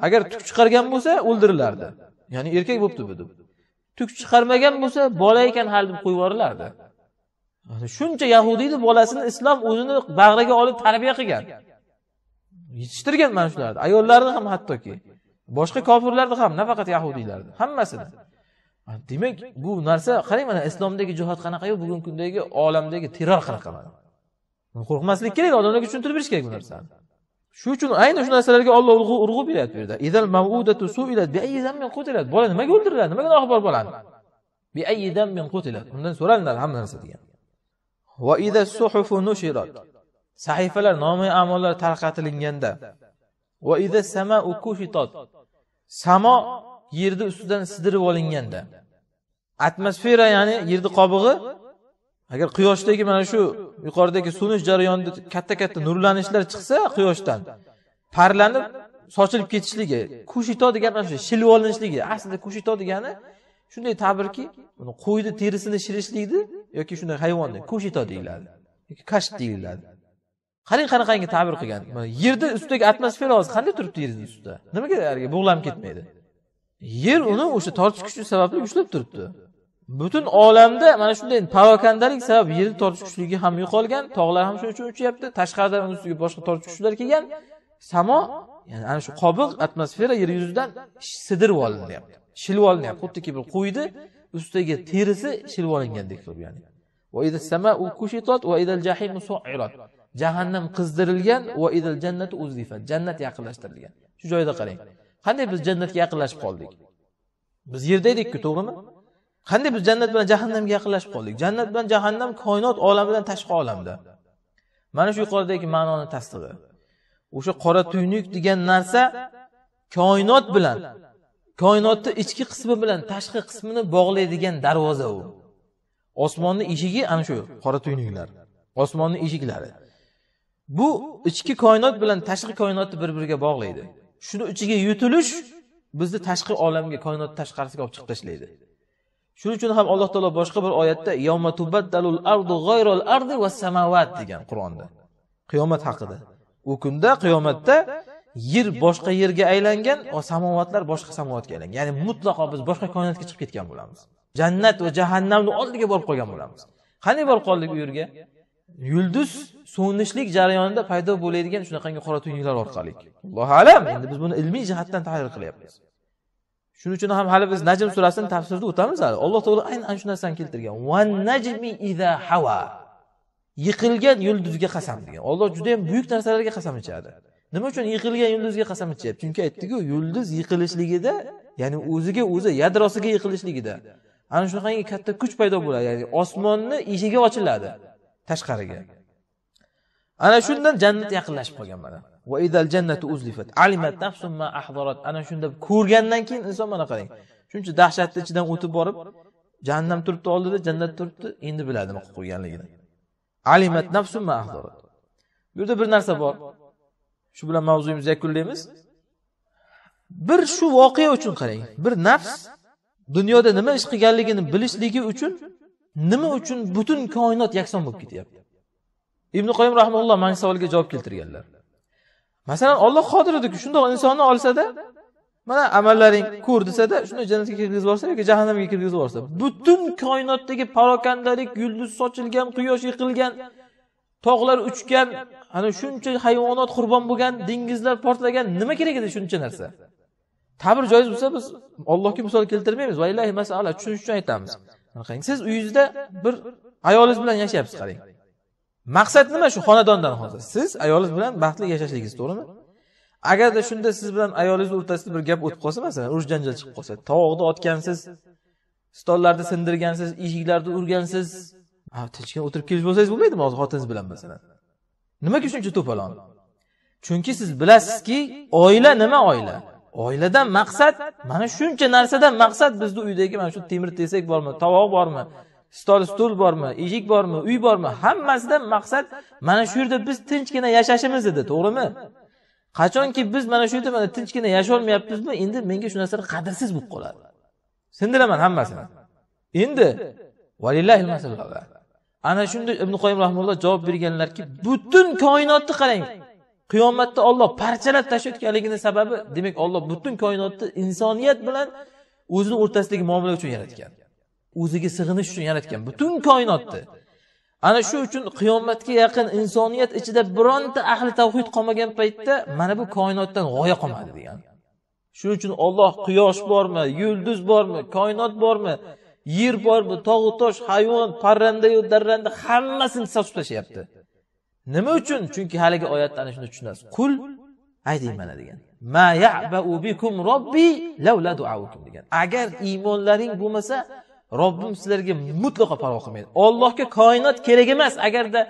agar tuk chiqargan bo'lsa o'ldirilardi ya'ni erkak bo'libdi bu deb tuk chiqarmagan bo'lsa bola ekan hali deb qo'yib yuborilardi shuncha yahudiyni bolasini islom o'zini bag'riga olib tarbiya qilgan yetishtirgan mana shularni ayollarni ham hattoki boshqa kofirlarni ham nafaqat yahudiylarni hammasini Ah, demak bu narsa qarang mana islomdagi jihod qanaqayu bugungi kundagi olamdagi terror qanaqa mana qo'rqmaslik kerak odamlarga tushuntirib berish kerak bu narsani shuning uchun ayni shu narsalarga olloh urg'u beryapti bu yerda idal bi zammin qutilat bola nimaga o'ldiriladi nima gunohi bor bolani qutilat undan so'ralinadi hamma narsa degan va sahifalar nomi amollar tarqatilinganda va samo yerni ustidan sidirib olinganda atmosfera ya'ni yerni qobig'i agar quyoshdagi mana shu yuqoridagi so'nish jarayonida katta katta nurlanishlar chiqsa quyoshdan parlanib sochilib ketishligi kushito degan mana shu shilib olinishligi aslida kushito degani shunday ta'birki uni qo'yni terisini shilishlikni yoki shunday hayvonni kushito deyiladi yoki kasht deyiladi qarang qanaqangi ta'bir qilgan yerni ustidagi atmosfera hozir qanday turibdi yerni ustida nimaga bug'lanib ketmaydi yer uni o'sha tortish kuchi sababli ushlab turibdi butun olamda mana shunday parokandalik sabab yerni tortish kuchligi ham yo'qolgan tog'lar ham shuning uchun uchyapti tashqaridan uni ustiga boshqa tortish kuchlar kelgan samo ya'ni ana shu qobiq atmosfera yer yuzidan sidirib olinyapti shilib olinyapti xuddiki bir qo'yni ustidagi terisi shilib olingandek qilib ya'ni jahannam qizdirilgan va idal jannatu jannat yaqinlashtirilgan shu joyda qarang qanday biz jannatga yaqinlashib qoldik biz yerda edikku to'g'rimi qanday biz jannat bilan jahannamga yaqinlashib qoldik jannat bilan jahannam koinot olamidan tashqi olamda mana shu yuqoridagi ma'noni tasdig'i o'sha qora tuynuk degan narsa koinot bilan koinotni ichki qismi bilan tashqi qismini bog'laydigan darvoza u osmonni eshigi ana shu qora tuynuklar osmonni eshiklari bu ichki koinot bilan tashqi koinotni bir biriga bog'laydi shuni ichiga yutilish bizni tashqi olamga koinot tashqarisiga olib chiqib tashlaydi shuning uchun ham alloh taolo boshqa bir oyatda ardu g'ayrol ardi va samovat degan qur'onda qiyomat haqida u kunda qiyomatda yer boshqa yerga aylangan va samovatlar boshqa samovatga aylangan ya'ni mutlaqo biz boshqa koinotga chiqib ketgan bo'lamiz jannat va jahannamni oldiga borib qolgan bo'lamiz qanday borib qoldik u yerga yulduz so'nishlik jarayonida paydo bo'ladigan shunaqangi qora tuynuklar orqali allohu alam endi biz buni ilmiy jihatdan tahlil qilyapmiz shuning uchun ham hali biz najm surasini tafsirida o'tamiz hali alloh taolo aynan ana shu narsani keltirgan van najmi ida hava yiqilgan yulduzga qasam degan olloh judayam buyuk narsalarga qasam ichadi nima uchun yiqilgan yulduzga qasam ichyapti chunki aytdiku yulduz yiqilishligida ya'ni o'ziga o'zi yadrosiga yiqilishligida ana shunaqangi katta kuch paydo bo'ladi ya'ni osmonni eshigi ochiladi tashqariga ana shundan jannat yaqinlashib qolgan mana ana shunda ko'rgandan keyin inson mana qarang shuncha dahshatni ichidan o'tib borib jahannam turibdi oldida jannat turibdi endi biladi nima qilib qo'yganligini alimat nafsumma ahdorat bu yerda bir narsa bor shu bilan mavzuyimizni yakunlaymiz bir shu voqea uchun qarang bir nafs dunyoda nima ish qilganligini bilishligi uchun nima uchun butun koinot yakson bo'lib ketyapti ibn qoyim rahimulloh mana shu savolga javob keltirganlar masalan olloh qodir ediku shundoq insonni olsada mana amallaring ko'r desada shunday jannatga kirgizib yuborsa yoki jahannamga kirgizib yuborsa butun koinotdagi parokandalik yulduz sochilgan quyosh yiqilgan tog'lar uchgan ana shuncha hayvonot qurbon bo'lgan dengizlar portlagan nima kerak edi shuncha narsa ta'bir joiz bo'lsa biz ollohga misol keltirmaymiz vaillahi masala tushunish uchun aytamiz qarang siz uyingizda bir ayolingiz bilan yashayapsiz qarang maqsad nima shu xonadondan hozir siz ayolingiz bilan baxtli yashashligingiz to'g'rimi agarda shunda siz bilan ayolingiz o'rtasida bir gap o'tib qolsa masalan urush janjal chiqib qolsa tovoqni otgansiz stollarni sindirgansiz eshiklarni urgansiz tinchgina o'tirib kelish bo'lsangiz bo'lmaydimi hozir xotiningiz bilan masalan nimaga shuncha to'polon chunki siz bilasizki oila nima oila oiladan maqsad mana shuncha narsadan maqsad bizni uydagi mana shu temir tesak bormi tovoq bormi stol stul bormi eshik bormi uy bormi hammasidan maqsad mana shu yerda biz tinchgina yashashimiz edi to'g'rimi qachonki biz mana shu yerda mana tinchgina yasholmayapmizmi endi menga shu narsalar qadrsiz bo'lib qoladi sindiraman hammasini endi ana shunday ibn qoyim rahmulloh javob berganlarki butun koinotni qarang qiyomatda olloh parchalab tashlayotganligini sababi demak olloh butun koinotni insoniyat bilan o'zini o'rtasidagi muomala uchun yaratgan o'ziga sig'inish uchun yaratgan butun koinotni ana shu uchun qiyomatga yaqin insoniyat ichida bironta ahli tavhid qolmagan paytda mana bu koinotdan g'oya qolmadi degan shuning uchun olloh quyosh bormi yulduz bormi koinot bormi yer bormi tog'u tosh hayvon parrandayu darranda hammasini hisob tashlayapti nima uchun chunki haligi oyatda ana shuni tushunasiz qul ayting mana degan ma yabau bikum robbi lavla duaukum degan agar iymonlaring bo'lmasa robbim sizlarga mutlaqo parvo qilmaydi ollohga koinot kerak emas agarda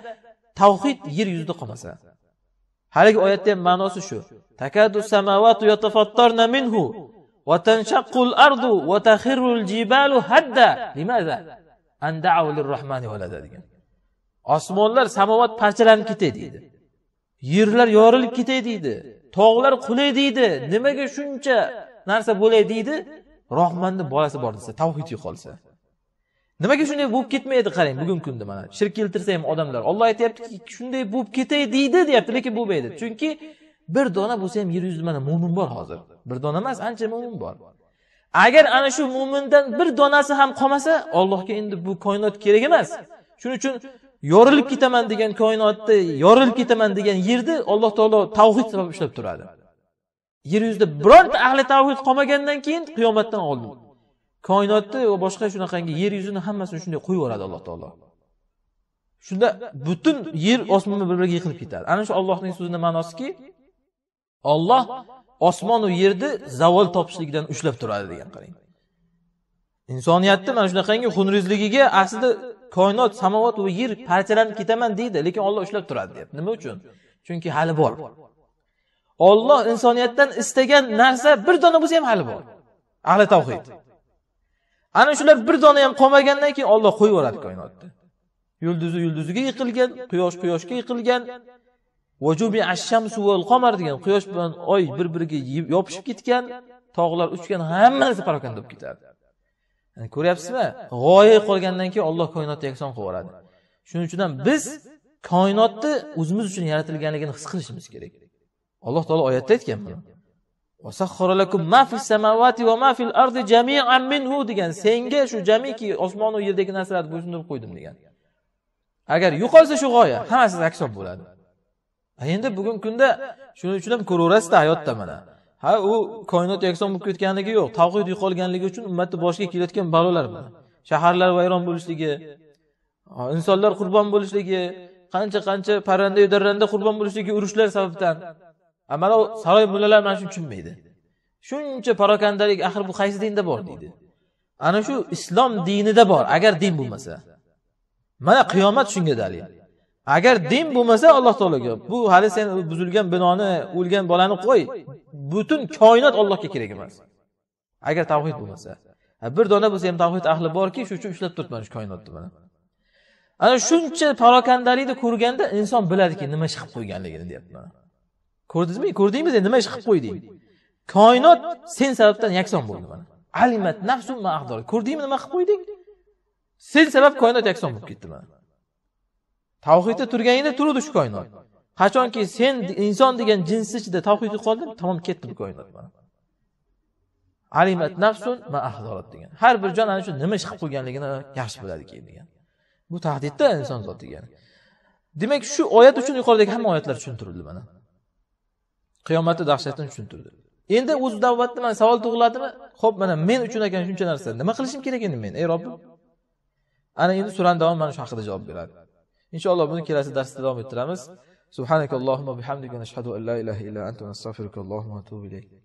tavhid yer yuzida qolmasa haligi oyatda ham ma'nosi shu takadu samavatu yatafattarna minhu va tanshaqqul ardu va tahirrul jibalu hadda limaza an da'u lirrohmani valada degan osmonlar samovat parchalanib ketay deydi yerlar yorilib ketay deydi tog'lar qulay deydi nimaga shuncha narsa bo'lay deydi rohmanni bolasi bor desa tavhid yo'qolsa nimaga shunday bo'lib ketmaydi qarang bugungi kunda mana shirk keltirsa ham odamlar olloh aytyaptiki shunday bo'lib ketay deydi deyapti lekin bo'lmaydi chunki bir dona bo'lsa ham yer yuzida mana mo'min bor hozir bir dona emas ancha mo'min bor agar ana shu mo'mindan bir donasi ham qolmasa ollohga endi bu koinot kerak emas shuning uchun yorilib ketaman degan koinotni yorilib ketaman degan yerni alloh taolo tavhid sabab ushlab turadi yer yuzida bironta ahli tavhid qolmagandan keyin qiyomatdan oldin koinotni va boshqa shunaqangi yer yuzini hammasini shunday qo'yib yuboradi alloh taolo shunda butun yer osmon bir biriga yiqilib ketadi ana shu ollohning so'zini ma'nosiki olloh osmonu yerni zavol topishligidan ushlab turadi degan qarang insoniyatni mana shunaqangi xunrizligiga aslida koinot samovat va yer parchalanib ketaman deydi lekin olloh ushlab turadi deyapti nima uchun chunki hali bor olloh insoniyatdan istagan narsa bir dona bo'lsa ham hali bor ahli tavhid ana shular bir dona ham qolmagandan keyin olloh qo'yib yuboradi koinotni yulduzi yulduziga yiqilgan quyosh quyoshga yiqilgan qamar degan quyosh bilan oy bir biriga yopishib ketgan tog'lar uchgan hamma narsa parokanda bo'lib ketadi ko'ryapsizmi g'oya qolgandan keyin olloh koinotni yakson qilib yuboradi shuning uchun ham biz koinotni o'zimiz uchun yaratilganligini his qilishimiz kerak alloh taolo oyatda aytgan buni degan senga shu jamiki osmonu yerdagi narsalarni bo'ysundirib qo'ydim degan agar yo'qolsa shu g'oya hammasi akson bo'ladi endi bugungi kunda shuning uchun ham ko'raverasizda hayotda mana ha u koinot yakson bo'lib ketganligi yo'q tavhid yo'qolganligi uchun ummatni boshiga kelayotgan balolar bu shaharlar vayron bo'lishligi insonlar qurbon bo'lishligi qancha qancha parranda darranda qurbon bo'lishligi urushlar sababdan mana saroy mullalar mana shuni tushunmaydi shuncha parokandalik axir bu qaysi dinda bor deydi ana shu islom dinida bor agar din bo'lmasa mana qiyomat shunga dalil agar din bo'lmasa alloh taologa bu hali sen buzilgan binoni o'lgan bolani qo'y butun koinot ollohga kerak emas agar tavhid bo'lmasa bir dona bo'lsa ham tavhid ahli borki shu uchun ushlab turibdi mana shu koinotni mana ana shuncha parokandalikni ko'rganda inson biladiki nima ish qilib qo'yganligini deyapti mana ko'rdingizmi ko'rdingmiz nima ish qilib qo'yding koinot sen sababdan yakson bo'ldi mana alimat nafsum ko'rdingmi nima qilib qo'yding sen sabab koinot yakson bo'lib ketdi mana tavhidda turganingda turuvdi shu koinot qachonki sen inson degan jinsni ichida tavhidga qolding tamom ketdi bu koinot alimat nafsun ma ahzorat degan har bir jon ana shu nima ish qilib qo'yganligini yaxshi biladi keyin degan bu tahdidda inson zotiga demak shu oyat uchun yuqoridagi hamma oyatlar tushuntirildi mana qiyomatni dahshatini tushuntirdi endi o'z davlatni mana savol tug'iladimi ho'p mana men uchun ekan shuncha narsa nima qilishim kerak endi men ey robbim ana endi surani davomi mana shu haqida javob beradi inshaalloh buni kelasi darsda davom ettiramiz subhanakallohumma bihamdika nashhadu an la ilaha illa anta astag'firuka va atubu ilayk